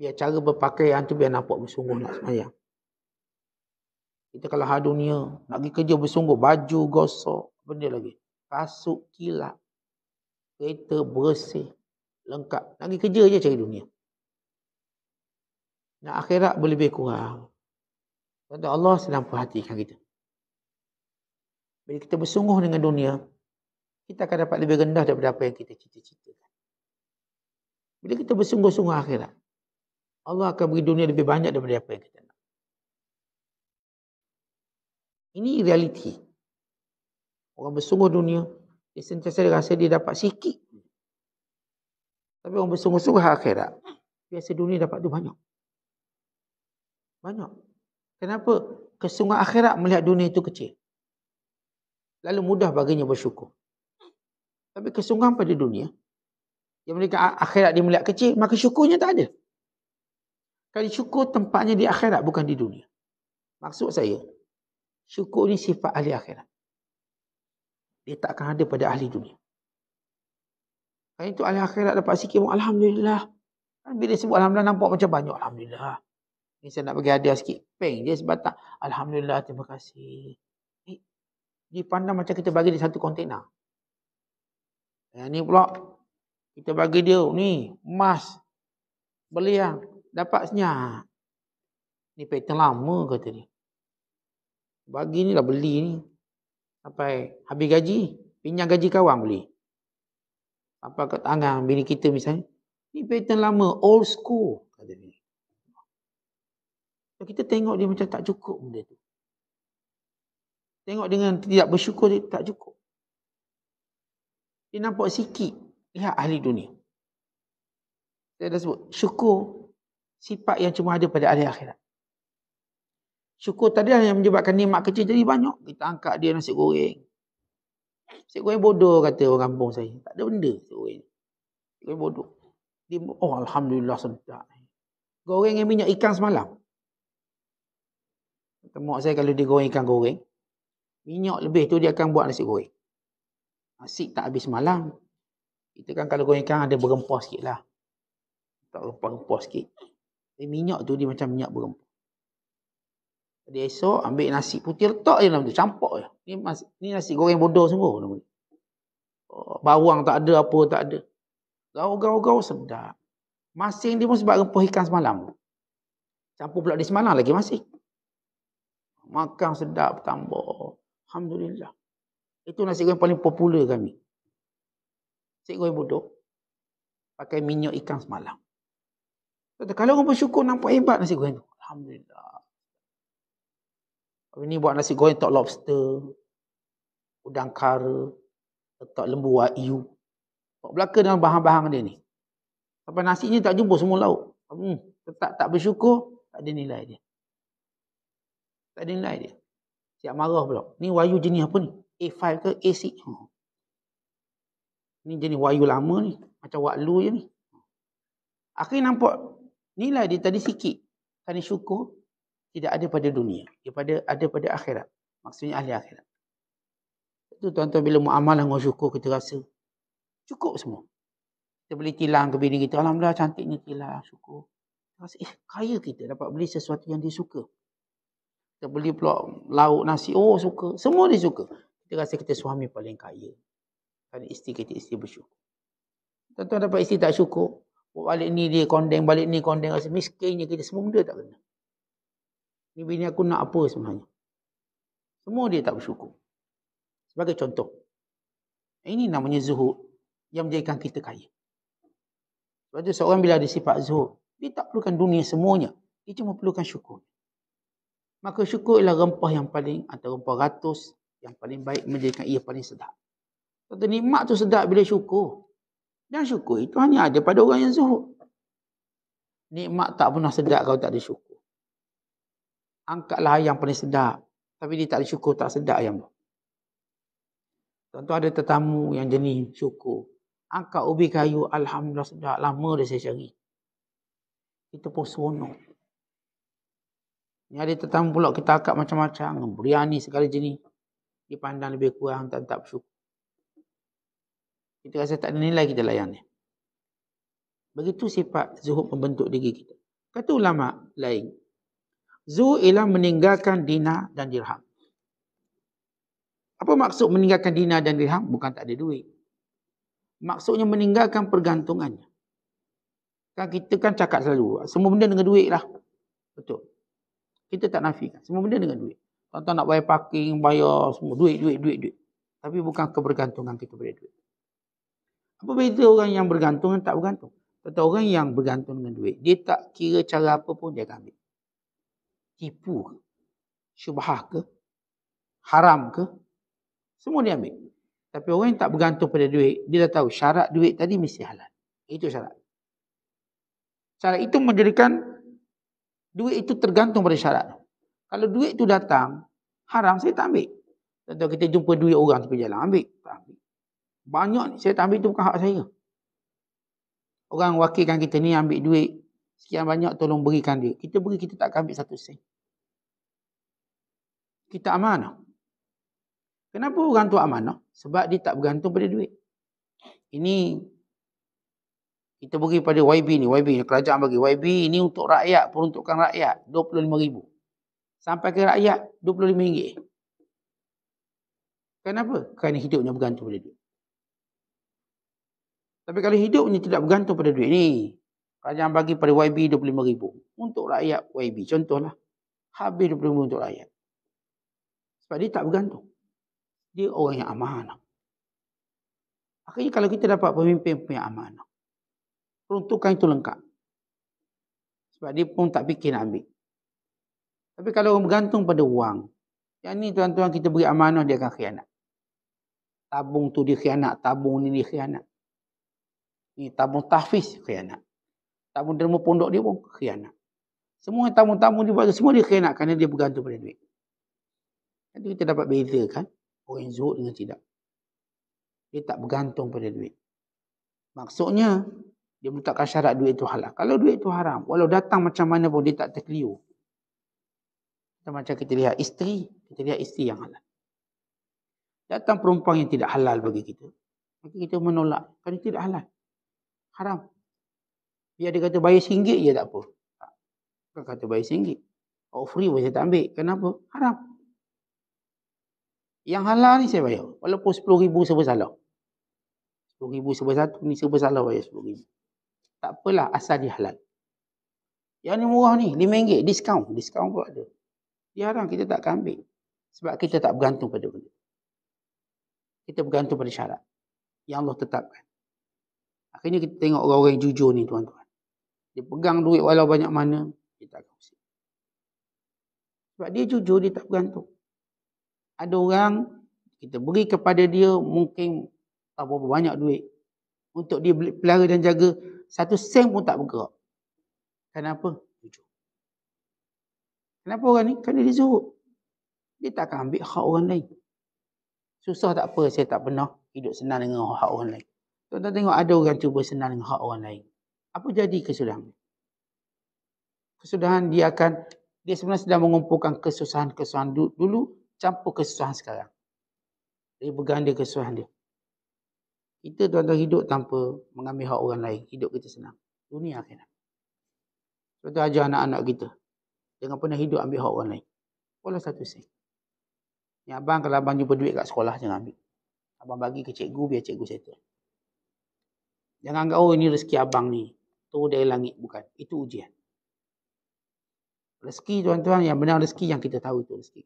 Biar cara berpakaian tu biar nampak bersungguh nak semayang. Kita kalau ha dunia, nak pergi kerja bersungguh, baju gosok, benda lagi. Kasut kilat, kereta bersih, lengkap. Nak pergi kerja je cari dunia. Dan akhirat boleh lebih kurang. Tentu Allah sedang perhatikan kita. Bila kita bersungguh dengan dunia, kita akan dapat lebih rendah daripada apa yang kita cita cita Bila kita bersungguh-sungguh akhirat, Allah akan beri dunia lebih banyak daripada apa yang kita nak. Ini realiti. Orang bersungguh dunia, dia sentiasa dia rasa dia dapat sikit. Tapi orang bersungguh-sungguh akhirat, biasa dunia dapat tu banyak. Banyak. Kenapa? Kesungguh akhirat melihat dunia itu kecil. Lalu mudah baginya bersyukur. Tapi kesungguh pada dunia. Yang mereka akhirat dia melihat kecil. Maka syukurnya tak ada. Kali syukur tempatnya di akhirat bukan di dunia. Maksud saya. Syukur ni sifat ahli akhirat. Dia tak akan ada pada ahli dunia. Kali itu ahli akhirat dapat sikit. Alhamdulillah. Kan bila sebut Alhamdulillah nampak macam banyak. Alhamdulillah. Ni saya nak bagi hadiah sikit. Peng je sebatang. Alhamdulillah, terima kasih. Eh, dia pandang macam kita bagi dia satu kontena. Yang eh, ni pula, kita bagi dia ni, emas. Beli yang ah? dapat senyap. Ni pattern lama kata dia. Bagi ni lah beli ni. Sampai habis gaji, pinjam gaji kawan beli. Sampai kat tangan bini kita misalnya. Ni pattern lama, old school. So, kita tengok dia macam tak cukup benda tu. Tengok dengan tidak bersyukur dia tak cukup. Dia nampak sikit lihat ahli dunia. Saya dah sebut syukur sifat yang cuma ada pada ahli akhirat. Syukur tadi lah yang menyebabkan nikmat kecil jadi banyak. Kita angkat dia nasi goreng. Nasi goreng bodoh kata orang kampung saya. Tak ada benda nasi goreng. Nasi goreng bodoh. Dia, oh Alhamdulillah sentak. Goreng yang minyak ikan semalam. Temuk saya kalau digoreng ikan goreng. Minyak lebih tu dia akan buat nasi goreng. Nasi tak habis malam. Kita kan kalau goreng ikan ada berempah sikit lah. Tak rempah-rempah sikit. Jadi minyak tu dia macam minyak berempah. Jadi esok ambil nasi putih letak je dalam tu. Campak je. Ni, ni nasi goreng bodoh semua. Oh, bawang tak ada apa tak ada. Gau-gau-gau sedap. Masing dia pun sebab rempah ikan semalam. Campur pula dia semalam lagi masing. Makan sedap tambah, Alhamdulillah. Itu nasi goreng paling popular kami. Nasi goreng bodoh. Pakai minyak ikan semalam. Kata, kalau orang bersyukur nampak hebat nasi goreng tu. Alhamdulillah. Hari ni buat nasi goreng tok lobster. Udang kara. Tok lembu wakiu. Tok belaka dengan bahan-bahan dia ni. Sampai nasi ni tak jumpa semua lauk. Hmm. Tetap tak bersyukur, tak ada nilai dia. Tak ada nilai dia. Siap marah pula. Ni wayu jenis apa ni? A5 ke A6? Ha. Ni jenis wayu lama ni. Macam waklu je ni. Akhir nampak nilai dia tadi sikit. Kerana syukur tidak ada pada dunia. Dia pada, ada pada akhirat. Maksudnya ahli akhirat. Itu tuan-tuan bila mu'amalah dengan syukur kita rasa cukup semua. Kita beli tilang ke bini kita. Alhamdulillah cantiknya tilang. Syukur. Rasa, eh kaya kita dapat beli sesuatu yang dia suka. Kita beli pula lauk nasi, oh suka. Semua dia suka. Kita rasa kita suami paling kaya. Kan isteri kita isteri bersyukur. Tentu dapat isteri tak syukur. Buat balik ni dia kondeng, balik ni kondeng. Rasa miskinnya kita semua benda tak kena. Ini bini aku nak apa sebenarnya. Semua dia tak bersyukur. Sebagai contoh. Ini namanya zuhud yang menjadikan kita kaya. Sebab tu seorang bila ada sifat zuhud, dia tak perlukan dunia semuanya. Dia cuma perlukan syukur maka syukurlah rempah yang paling atau rempah ratus yang paling baik menjadikan ia paling sedap. Kata nikmat tu sedap bila syukur. Dan syukur itu hanya ada pada orang yang zuhud. Nikmat tak pernah sedap kalau tak ada syukur. Angkatlah ayam paling sedap. Tapi dia tak ada syukur, tak sedap ayam tu. ada tetamu yang jenis syukur. Angkat ubi kayu, Alhamdulillah sedap. Lama dia saya cari. Itu pun seronok. Ini ada tetamu pula kita akak macam-macam. Biryani sekali jenis. Dia pandang lebih kurang tak, tak bersyukur. Kita rasa tak ada nilai kita layan dia. Begitu sifat zuhud membentuk diri kita. Kata ulama lain. Zuhud ialah meninggalkan dina dan dirham. Apa maksud meninggalkan dina dan dirham? Bukan tak ada duit. Maksudnya meninggalkan pergantungannya. Kan kita kan cakap selalu, semua benda dengan duit lah. Betul. Kita tak nafikan. Semua benda dengan duit. Tuan-tuan nak bayar parking, bayar semua. Duit, duit, duit, duit. Tapi bukan kebergantungan kita pada duit. Apa beza orang yang bergantung dan tak bergantung? tuan orang yang bergantung dengan duit, dia tak kira cara apa pun dia akan ambil. Tipu ke? Syubhah ke? Haram ke? Semua dia ambil. Tapi orang yang tak bergantung pada duit, dia dah tahu syarat duit tadi mesti halal. Itu syarat. Syarat itu menjadikan Duit itu tergantung pada syarat. Kalau duit itu datang, haram saya tak ambil. Contoh kita jumpa duit orang tepi jalan, ambil. ambil. Banyak ni saya tak ambil itu bukan hak saya. Orang wakilkan kita ni ambil duit. Sekian banyak tolong berikan dia. Kita beri, kita tak ambil satu sen. Kita amanah. Kenapa orang tu amanah? Sebab dia tak bergantung pada duit. Ini kita bagi pada YB ni, YB ni kerajaan bagi. YB ni untuk rakyat, peruntukan rakyat. 25000 Sampai ke rakyat, RM25,000. Kenapa? Kerana hidupnya bergantung pada duit. Tapi kalau hidupnya tidak bergantung pada duit ni, kerajaan bagi pada YB 25000 Untuk rakyat YB. Contohlah, habis 25000 untuk rakyat. Sebab dia tak bergantung. Dia orang yang amanah. Akhirnya kalau kita dapat pemimpin punya amanah, peruntukan itu lengkap. Sebab dia pun tak fikir nak ambil. Tapi kalau bergantung pada wang, yang ni tuan-tuan kita beri amanah, dia akan khianat. Tabung tu dia khianat, tabung ni dia khianat. Ni tabung tahfiz khianat. Tabung derma pondok dia pun khianat. Semua tabung-tabung dia buat tu, semua dia khianat kerana dia bergantung pada duit. Jadi kita dapat bezakan orang yang zuhud dengan tidak. Dia tak bergantung pada duit. Maksudnya, dia meletakkan syarat duit itu halal. Kalau duit itu haram, walau datang macam mana pun dia tak terkeliu. Macam kita lihat isteri, kita lihat isteri yang halal. Datang perempuan yang tidak halal bagi kita, maka kita menolak. Kan tidak halal. Haram. Biar dia kata bayar singgit ya tak apa. Bukan kata bayar singgit. Oh free pun tak ambil. Kenapa? Haram. Yang halal ni saya bayar. Walaupun RM10,000 sebab salah. RM10,000 sebab satu ni sebab salah bayar RM10,000 tak apalah asal dia halal. Yang ni murah ni, RM5, diskaun. Diskaun pun ada. Dia haram, kita tak ambil. Sebab kita tak bergantung pada benda. Kita bergantung pada syarat. Yang Allah tetapkan. Akhirnya kita tengok orang-orang yang jujur ni tuan-tuan. Dia pegang duit walau banyak mana, dia tak kongsi. Sebab dia jujur, dia tak bergantung. Ada orang, kita beri kepada dia mungkin tak berapa banyak duit. Untuk dia pelihara dan jaga, satu sen pun tak bergerak. Kenapa? Jujur. Kenapa orang ni? Kerana dia zuhud. Dia tak akan ambil hak orang lain. Susah tak apa, saya tak pernah hidup senang dengan hak orang lain. Tuan-tuan tengok ada orang cuba senang dengan hak orang lain. Apa jadi kesudahan? Kesudahan dia akan, dia sebenarnya sedang mengumpulkan kesusahan-kesusahan dulu, campur kesusahan sekarang. Dia berganda kesusahan dia. Kita tuan-tuan hidup tanpa mengambil hak orang lain. Hidup kita senang. Dunia akhirat. Sebab tu ajar anak-anak kita. Jangan pernah hidup ambil hak orang lain. Pula satu sen. Ni abang kalau abang jumpa duit kat sekolah jangan ambil. Abang bagi ke cikgu biar cikgu settle. Jangan anggap oh ini rezeki abang ni. Tu dari langit bukan. Itu ujian. Rezeki tuan-tuan yang benar rezeki yang kita tahu itu rezeki.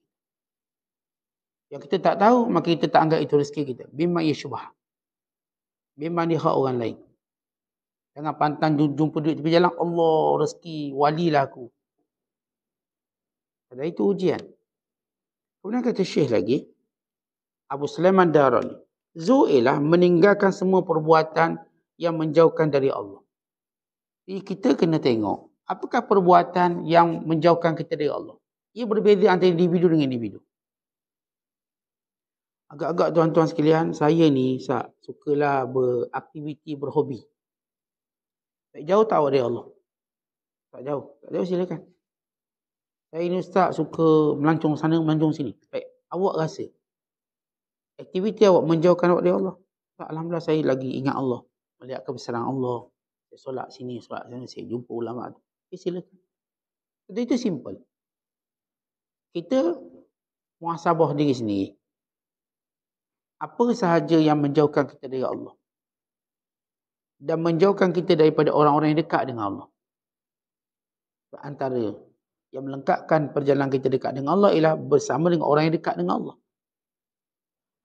Yang kita tak tahu maka kita tak anggap itu rezeki kita. Bima yashubah. Memang dia hak orang lain. Jangan pantang jumpa duit tepi jalan. Allah rezeki walilah aku. Ada itu ujian. Kemudian kata Syekh lagi. Abu Sulaiman Darani. Zu'ilah meninggalkan semua perbuatan yang menjauhkan dari Allah. Jadi kita kena tengok. Apakah perbuatan yang menjauhkan kita dari Allah? Ia berbeza antara individu dengan individu. Agak-agak tuan-tuan sekalian, saya ni, Sa, sukalah beraktiviti berhobi. Tak jauh tahu awak Allah. Tak jauh. Tak jauh silakan. Saya ini ustaz suka melancong sana, melancong sini. Baik. Eh, awak rasa aktiviti awak menjauhkan awak dari Allah. Tak, Alhamdulillah saya lagi ingat Allah. Melihat kebesaran Allah. Saya solat sini, solat sana. Saya jumpa ulama tu. Eh, silakan. itu itu simple. Kita muasabah diri sendiri apa sahaja yang menjauhkan kita dari Allah dan menjauhkan kita daripada orang-orang yang dekat dengan Allah. Antara yang melengkapkan perjalanan kita dekat dengan Allah ialah bersama dengan orang yang dekat dengan Allah.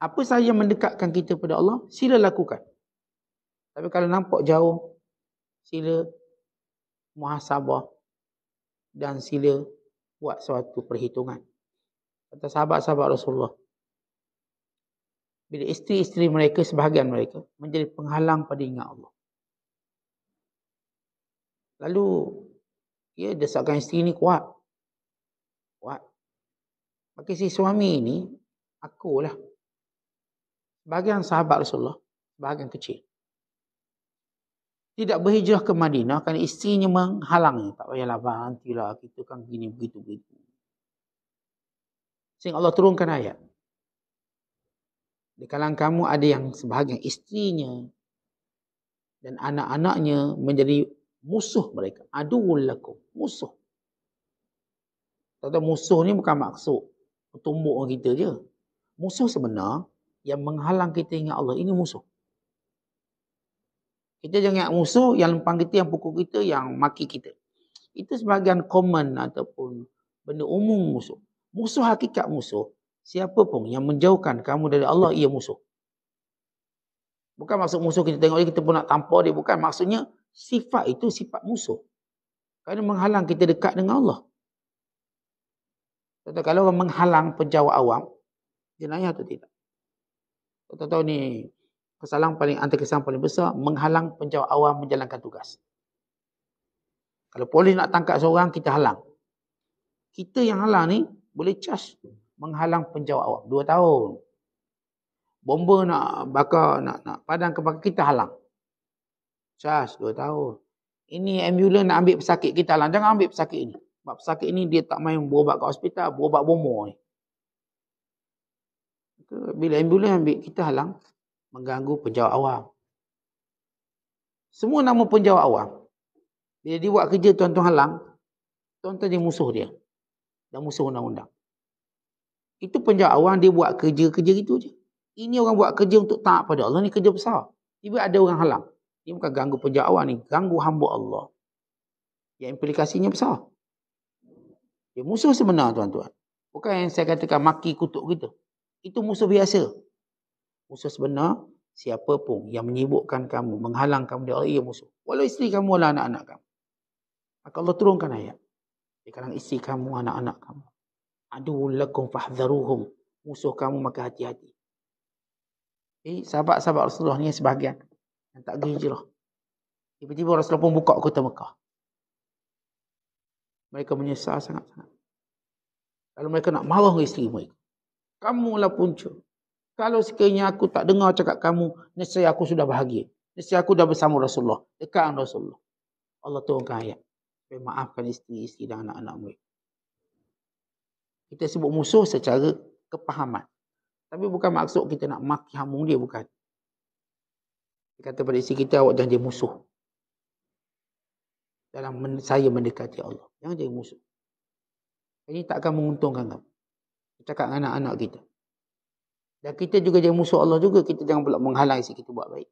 Apa sahaja yang mendekatkan kita kepada Allah, sila lakukan. Tapi kalau nampak jauh, sila muhasabah dan sila buat suatu perhitungan. Kata sahabat-sahabat Rasulullah, bila isteri-isteri mereka, sebahagian mereka, menjadi penghalang pada ingat Allah. Lalu, ya, desakan isteri ini kuat. Kuat. Maka si suami ini, akulah. Sebahagian sahabat Rasulullah, sebahagian kecil. Tidak berhijrah ke Madinah kerana isterinya menghalangnya. Tak payahlah, nantilah kita kan gini, begitu, begitu. Sehingga Allah turunkan ayat. Di kalangan kamu ada yang sebahagian istrinya dan anak-anaknya menjadi musuh mereka. Aduhul lakum. Musuh. Tata musuh ni bukan maksud petumbuk orang kita je. Musuh sebenar yang menghalang kita ingat Allah. Ini musuh. Kita jangan ingat musuh yang lempang kita, yang pukul kita, yang maki kita. Itu sebahagian common ataupun benda umum musuh. Musuh hakikat musuh Siapa pun yang menjauhkan kamu dari Allah, ia musuh. Bukan maksud musuh kita tengok dia, kita pun nak tampar dia. Bukan maksudnya sifat itu sifat musuh. Kerana menghalang kita dekat dengan Allah. Contoh kalau orang menghalang penjawab awam, jenayah atau tidak? Contoh-contoh ni, kesalahan paling antara kesalahan paling besar, menghalang penjawab awam menjalankan tugas. Kalau polis nak tangkap seorang, kita halang. Kita yang halang ni, boleh charge menghalang penjawat awak. Dua tahun. Bomba nak bakar, nak, nak padang kebakar, kita halang. Charge dua tahun. Ini ambulans nak ambil pesakit, kita halang. Jangan ambil pesakit ini. Sebab pesakit ini dia tak main berobat ke hospital, berobat bomba Bila ambulans ambil, kita halang. Mengganggu penjawat awam. Semua nama penjawat awam. Bila dia buat kerja tuan-tuan halang, tuan-tuan jadi musuh dia. Dan musuh undang-undang. Itu penjawat orang dia buat kerja-kerja itu je. Ini orang buat kerja untuk taat pada Allah. Ini kerja besar. Tiba ada orang halang. Ini bukan ganggu penjawat awal ni. Ganggu hamba Allah. Yang implikasinya besar. Dia ya, musuh sebenar tuan-tuan. Bukan yang saya katakan maki kutuk kita. Itu musuh biasa. Musuh sebenar siapa pun yang menyibukkan kamu, menghalang kamu dari ia musuh. Walau isteri kamu, walau anak-anak kamu. Maka Allah turunkan ayat. Di kalangan isteri kamu, anak-anak kamu aduul lakum fahdharuhum musuh kamu maka hati-hati. Eh sahabat-sahabat Rasulullah ni sebahagian yang tak pergi hijrah. Tiba-tiba Rasulullah pun buka kota Mekah. Mereka menyesal sangat-sangat. Lalu mereka nak marah dengan isteri mereka. kamu lah punca. Kalau sekiranya aku tak dengar cakap kamu, nescaya aku sudah bahagia. Nescaya aku dah bersama Rasulullah. Dekat dengan Rasulullah. Allah turunkan ayat. maafkan isteri-isteri dan anak-anak mereka. Kita sebut musuh secara kepahaman. Tapi bukan maksud kita nak maki hamung dia, bukan. Dia kata pada isteri kita, awak jangan jadi musuh. Dalam men- saya mendekati Allah. Jangan jadi musuh. Ini tak akan menguntungkan kamu. Kita cakap dengan anak-anak kita. Dan kita juga jadi musuh Allah juga. Kita jangan pula menghalang isteri kita buat baik.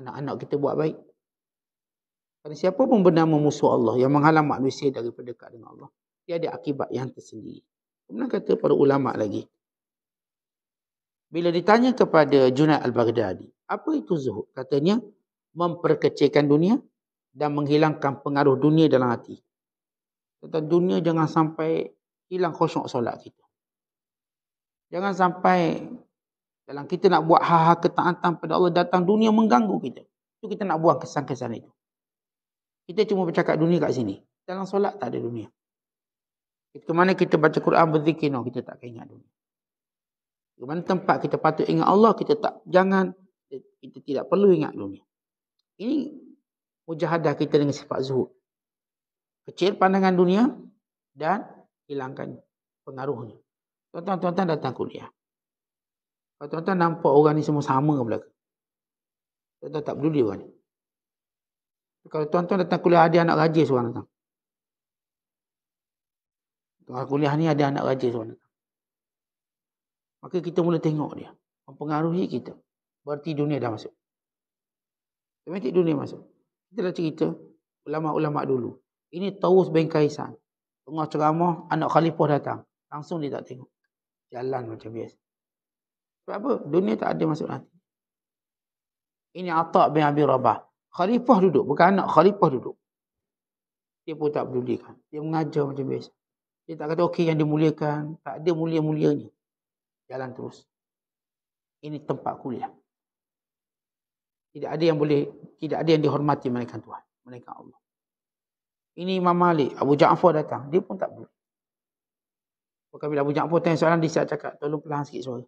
Anak-anak kita buat baik. Kerana siapa pun bernama musuh Allah yang menghalang manusia daripada dekat dengan Allah tiada akibat yang tersendiri. Kemudian kata para ulama lagi. Bila ditanya kepada Junaid al-Baghdadi, apa itu zuhud? Katanya, memperkecilkan dunia dan menghilangkan pengaruh dunia dalam hati. Kata dunia jangan sampai hilang khusyuk solat kita. Jangan sampai dalam kita nak buat hal-hal ketaatan pada Allah datang dunia mengganggu kita. Itu kita nak buang kesan-kesan itu. Kita cuma bercakap dunia kat sini. Dalam solat tak ada dunia. Itu mana kita baca Quran berzikir, no, kita tak ingat dulu. Di mana tempat kita patut ingat Allah, kita tak jangan, kita, kita tidak perlu ingat dunia. Ini mujahadah kita dengan sifat zuhud. Kecil pandangan dunia dan hilangkan pengaruhnya. Tuan-tuan datang kuliah. Kalau tuan-tuan nampak orang ni semua sama ke belakang. Tuan-tuan tak peduli orang ni. Kalau tuan-tuan datang kuliah, ada anak rajin seorang datang. Tuan kuliah ni ada anak raja tuan. Maka kita mula tengok dia. Mempengaruhi kita. Berarti dunia dah masuk. Tematik dunia masuk. Kita dah cerita ulama-ulama dulu. Ini Taus bin Kaisan. Tengah ceramah anak khalifah datang. Langsung dia tak tengok. Jalan macam biasa. Sebab apa? Dunia tak ada masuk nanti. Ini Atta' bin Abi Rabah. Khalifah duduk. Bukan anak khalifah duduk. Dia pun tak pedulikan. Dia mengajar macam biasa. Dia tak kata okey yang dimuliakan, tak ada mulia-mulianya. Jalan terus. Ini tempat kuliah. Tidak ada yang boleh, tidak ada yang dihormati malaikat Tuhan, malaikat Allah. Ini Imam Malik, Abu Ja'far datang, dia pun tak boleh. Bukan bila Abu Ja'far tanya soalan, dia siap cakap, tolong pelan sikit soalan.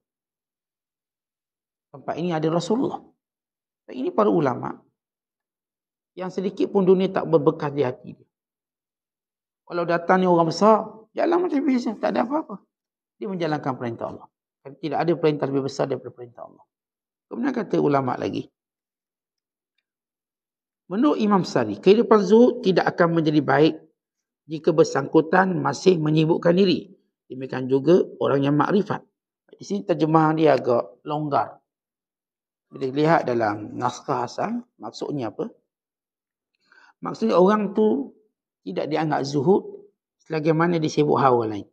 Tempat ini ada Rasulullah. Dan ini para ulama' yang sedikit pun dunia tak berbekas di hati dia. Kalau datang ni orang besar, Jalan macam biasa. Tak ada apa-apa. Dia menjalankan perintah Allah. tidak ada perintah lebih besar daripada perintah Allah. Kemudian kata ulama lagi. Menurut Imam Sari, kehidupan zuhud tidak akan menjadi baik jika bersangkutan masih menyibukkan diri. Demikian juga orang yang makrifat. Di sini terjemahan dia agak longgar. Bila lihat dalam naskah asal, maksudnya apa? Maksudnya orang tu tidak dianggap zuhud Selagaimana dia sibuk hawa lain.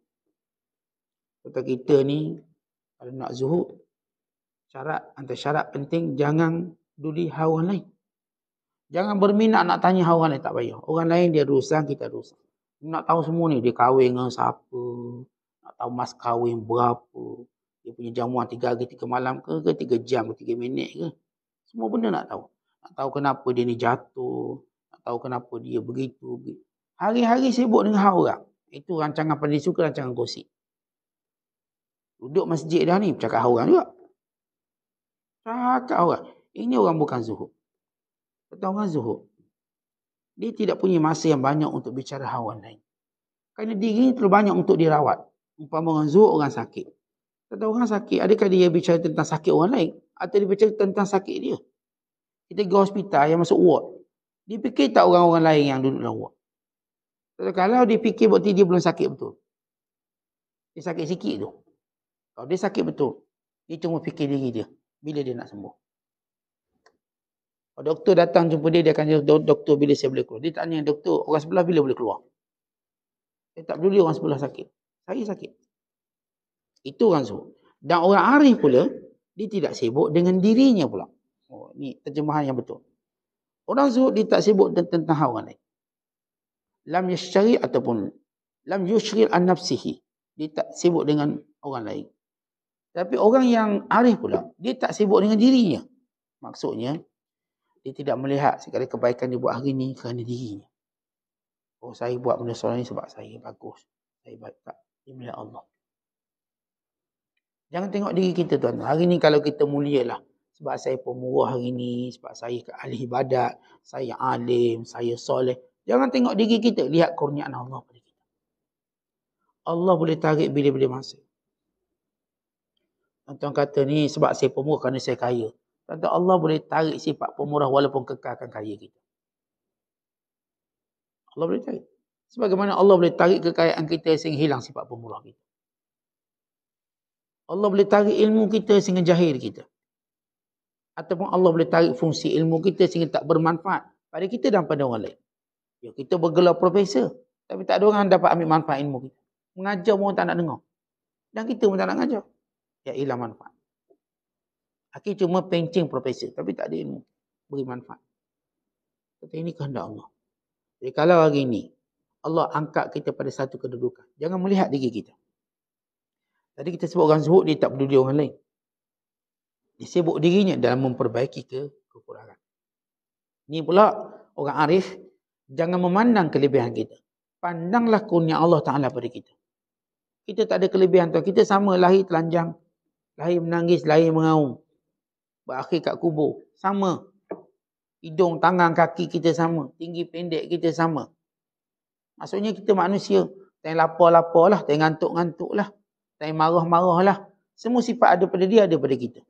Kata kita ni, kalau nak zuhud, syarat, antara syarat penting, jangan duli hawa lain. Jangan berminat nak tanya hawa lain, tak payah. Orang lain dia rusak, kita rusak. Nak tahu semua ni, dia kahwin dengan siapa, nak tahu mas kahwin berapa, dia punya jamuan tiga hari, tiga malam ke, ke tiga jam, ke tiga minit ke. Semua benda nak tahu. Nak tahu kenapa dia ni jatuh, nak tahu kenapa dia begitu, begitu. Hari-hari sibuk dengan hak orang. Itu rancangan paling suka rancangan gosip. Duduk masjid dah ni, cakap hak orang juga. Cakap orang. Ini orang bukan zuhud. Kata orang zuhud. Dia tidak punya masa yang banyak untuk bicara hak orang lain. Kerana diri ini terlalu banyak untuk dirawat. Umpama orang zuhud, orang sakit. Kata orang sakit, adakah dia bicara tentang sakit orang lain? Atau dia bicara tentang sakit dia? Kita pergi hospital yang masuk ward. Dia fikir tak orang-orang lain yang duduk dalam ward? Kalau dia fikir bukti dia belum sakit betul. Dia sakit sikit tu. Kalau dia sakit betul, dia cuma fikir diri dia. Bila dia nak sembuh. Kalau doktor datang jumpa dia, dia akan tanya doktor bila saya boleh keluar. Dia tanya doktor orang sebelah bila boleh keluar. Dia tak peduli orang sebelah sakit. Saya sakit. Itu orang sebut. Dan orang arif pula, dia tidak sibuk dengan dirinya pula. Oh, ini terjemahan yang betul. Orang sebut dia tak sibuk tentang, tentang hal orang lain lam yashri ataupun lam yushril an nafsihi dia tak sibuk dengan orang lain tapi orang yang arif pula dia tak sibuk dengan dirinya maksudnya dia tidak melihat segala kebaikan dia buat hari ni kerana dirinya oh saya buat benda soal ni sebab saya bagus saya baik tak dia Allah Jangan tengok diri kita tuan. Hari ni kalau kita mulialah sebab saya pemurah hari ni, sebab saya ke ahli ibadat, saya alim, saya soleh. Jangan tengok diri kita, lihat kurniaan Allah pada kita. Allah boleh tarik bila-bila masa. Tuan-tuan kata ni sebab saya pemurah kerana saya kaya. Tuan-tuan Allah boleh tarik sifat pemurah walaupun kekalkan kaya kita. Allah boleh tarik. Sebagaimana Allah boleh tarik kekayaan kita sehingga hilang sifat pemurah kita. Allah boleh tarik ilmu kita sehingga jahil kita. Ataupun Allah boleh tarik fungsi ilmu kita sehingga tak bermanfaat pada kita dan pada orang lain. Ya, kita bergelar profesor. Tapi tak ada orang dapat ambil manfaat ilmu kita. Mengajar pun tak nak dengar. Dan kita pun tak nak ajar. Ya ilah manfaat. Hakim cuma pencing profesor. Tapi tak ada ilmu. Beri manfaat. Kata ini kehendak Allah. Jadi kalau hari ini. Allah angkat kita pada satu kedudukan. Jangan melihat diri kita. Tadi kita sebut orang sebut dia tak peduli orang lain. Dia sibuk dirinya dalam memperbaiki ke kekurangan. Ini pula orang arif Jangan memandang kelebihan kita. Pandanglah kurnia Allah Ta'ala pada kita. Kita tak ada kelebihan tu. Kita sama lahir telanjang. Lahir menangis, lahir mengaum. Berakhir kat kubur. Sama. Hidung, tangan, kaki kita sama. Tinggi pendek kita sama. Maksudnya kita manusia. Tengah lapar-lapar lah. Tengah ngantuk-ngantuk lah. Tengah marah-marah lah. Semua sifat ada pada dia, ada pada kita.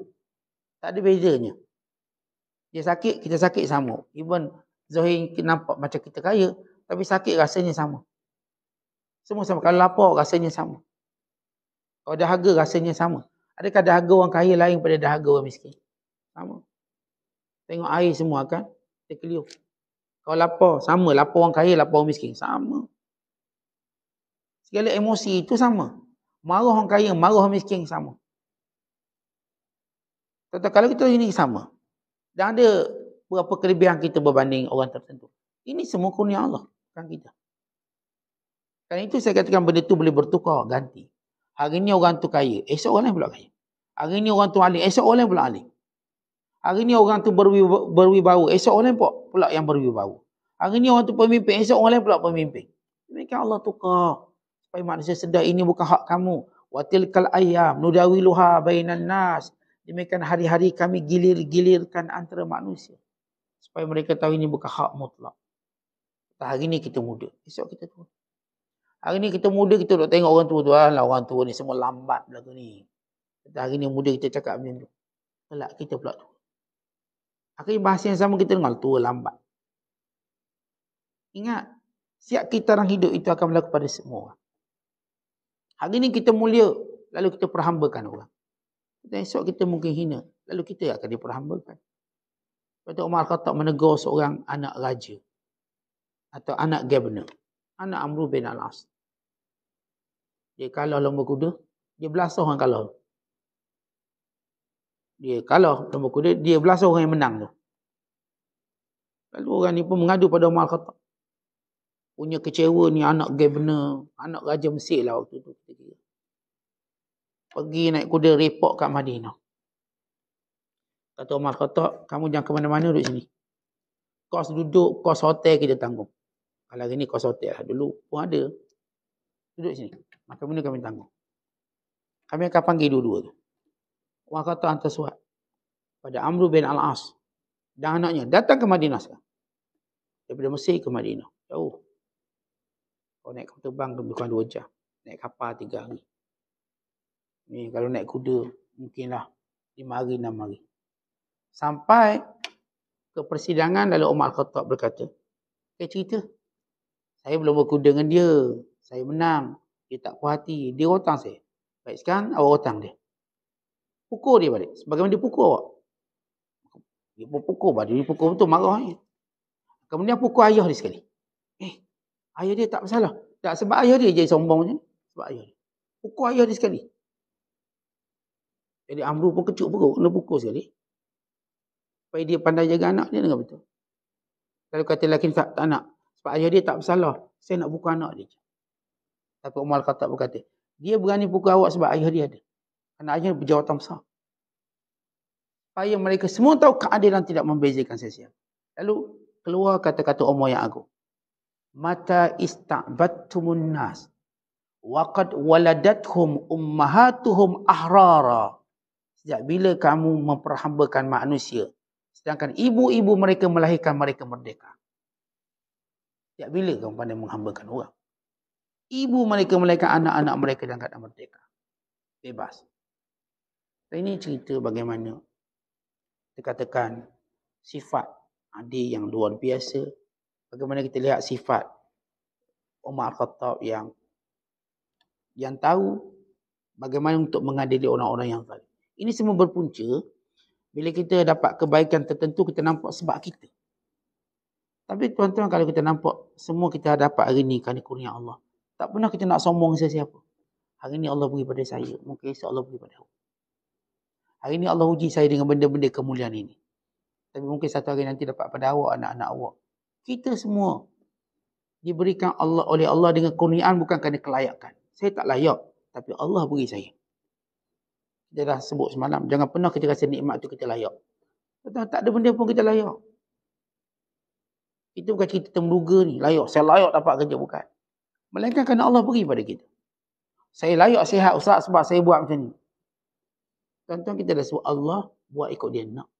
Tak ada bezanya. Dia sakit, kita sakit sama. Even Zahir nampak macam kita kaya. Tapi sakit rasanya sama. Semua sama. Kalau lapar rasanya sama. Kalau dahaga rasanya sama. Adakah dahaga orang kaya lain pada dahaga orang miskin? Sama. Tengok air semua kan? Terkeliuk. Kalau lapar, sama. Lapar orang kaya, lapar orang miskin. Sama. Segala emosi itu sama. Marah orang kaya, marah orang miskin sama. Tentang kalau kita ini sama. Dan ada berapa kelebihan kita berbanding orang tertentu. Ini semua kurnia Allah, bukan kita. Kan itu saya katakan benda tu boleh bertukar, ganti. Hari ni orang tu kaya, esok orang lain pula kaya. Hari ni orang tu alih, esok orang lain pula alim. Hari ni orang tu berwibawa, esok orang lain pula, yang berwibawa. Hari ni orang tu pemimpin, esok orang lain pula pemimpin. Demikian Allah tukar. Supaya manusia sedar ini bukan hak kamu. Watil kal ayam, nudawiluha bainan nas. Demikian hari-hari kami gilir-gilirkan antara manusia supaya mereka tahu ini bukan hak mutlak. Hari ni kita muda, esok kita tua. Hari ni kita muda, kita duduk tengok orang tua tu. Ah, orang tua ni semua lambat belaku ni. Hari ni muda kita cakap macam tu. Kelak kita pula tua. Akhirnya bahasa yang sama kita dengar, tua lambat. Ingat, siap kita orang hidup itu akan berlaku pada semua orang. Hari ni kita mulia, lalu kita perhambakan orang. Dan esok kita mungkin hina, lalu kita akan diperhambakan. Kata Umar Khattab menegur seorang anak raja. Atau anak governor. Anak amru bin Al-As. Dia kalah lomba kuda. Dia belas orang kalah. Dia kalah lomba kuda. Dia belas orang yang menang tu. Lalu orang ni pun mengadu pada Umar Khattab. Punya kecewa ni anak governor. Anak raja Mesir lah waktu tu. Pergi naik kuda repot kat Madinah. Kata Omar Khattab, kamu jangan ke mana-mana duduk sini. Kos duduk, kos hotel kita tanggung. Kalau hari ni kos hotel lah. Dulu pun ada. Duduk sini. Maka benda kami tanggung. Kami akan panggil dua-dua tu. Umar Khattab hantar suat. Pada Amru bin Al-As. Dan anaknya. Datang ke Madinah sekarang. Daripada Mesir ke Madinah. Jauh. Kalau naik kapal bang ke kurang dua jam. Naik kapal tiga hari. Ni kalau naik kuda, mungkinlah lima hari, enam hari sampai ke persidangan lalu Omar Al-Khattab berkata, saya cerita, saya belum berkuda dengan dia, saya menang, dia tak puas hati, dia rotang saya. Baik sekarang, awak rotang dia. Pukul dia balik, sebagaimana dia pukul awak. Dia pun pukul, balik. dia pukul betul, marah. Ya. Kemudian pukul ayah dia sekali. Eh, ayah dia tak bersalah. Tak sebab ayah dia jadi sombongnya, Sebab ayah dia. Pukul ayah dia sekali. Jadi Amru pun kecuk perut. Kena pukul sekali supaya dia pandai jaga anak dia dengan betul. Kalau kata lelaki tak, tak nak. Sebab ayah dia tak bersalah. Saya nak buka anak dia. Tapi Umar Al-Khattab berkata. Dia berani pukul awak sebab ayah dia ada. Anak ayah dia berjawatan besar. Supaya mereka semua tahu keadilan tidak membezakan sesiap. Lalu keluar kata-kata Umar yang agung. Mata ista'batumun nas. Waqad waladathum ummahatuhum ahrara. Sejak bila kamu memperhambakan manusia. Sedangkan ibu-ibu mereka melahirkan mereka merdeka. Tiap bila kamu pandai menghambakan orang. Ibu mereka melahirkan anak-anak mereka dalam keadaan merdeka. Bebas. Dan ini cerita bagaimana dikatakan sifat adik yang luar biasa. Bagaimana kita lihat sifat Umar Al-Khattab yang yang tahu bagaimana untuk mengadili orang-orang yang zalim. Ini semua berpunca bila kita dapat kebaikan tertentu, kita nampak sebab kita. Tapi tuan-tuan, kalau kita nampak semua kita dapat hari ini kerana kurnia Allah. Tak pernah kita nak sombong sesiapa. Hari ini Allah beri pada saya. Mungkin esok Allah beri pada awak. Hari ini Allah uji saya dengan benda-benda kemuliaan ini. Tapi mungkin satu hari nanti dapat pada awak, anak-anak awak. Kita semua diberikan Allah oleh Allah dengan kurniaan bukan kerana kelayakan. Saya tak layak, tapi Allah beri saya. Dia dah sebut semalam. Jangan pernah kita rasa nikmat tu kita layak. Tak ada benda pun kita layak. Itu bukan cerita temuruga ni. Layak. Saya layak dapat kerja. Bukan. Melainkan kerana Allah beri pada kita. Saya layak sihat usah sebab saya buat macam ni. Tuan-tuan kita dah sebut Allah buat ikut dia nak.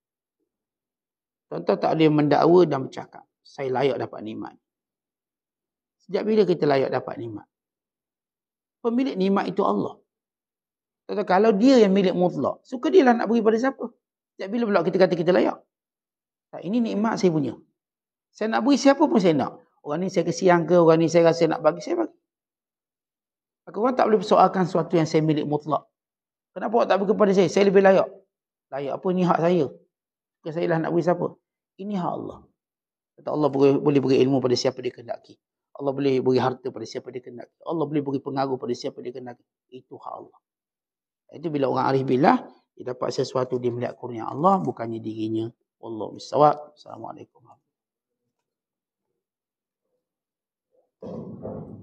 Tuan-tuan tak boleh mendakwa dan bercakap. Saya layak dapat nikmat. Sejak bila kita layak dapat nikmat? Pemilik nikmat itu Allah. Tentu, kalau dia yang milik mutlak, suka dia lah nak bagi pada siapa. Sejak bila pula kita kata kita layak? Tak, ini nikmat saya punya. Saya nak bagi siapa pun saya nak. Orang ni saya kesian ke, orang ni saya rasa nak bagi, saya bagi. Aku orang tak boleh persoalkan sesuatu yang saya milik mutlak. Kenapa awak tak bagi kepada saya? Saya lebih layak. Layak apa? Ini hak saya. Bukan saya lah nak bagi siapa. Ini hak Allah. Kata Allah boleh, boleh beri ilmu pada siapa dia kendaki. Allah boleh beri harta pada siapa dia kendaki. Allah boleh beri pengaruh pada siapa dia kendaki. Itu hak Allah. Itu bila orang arif billah, dia dapat sesuatu di melihat kurnia Allah, bukannya dirinya. Allah misawab. Assalamualaikum warahmatullahi wabarakatuh.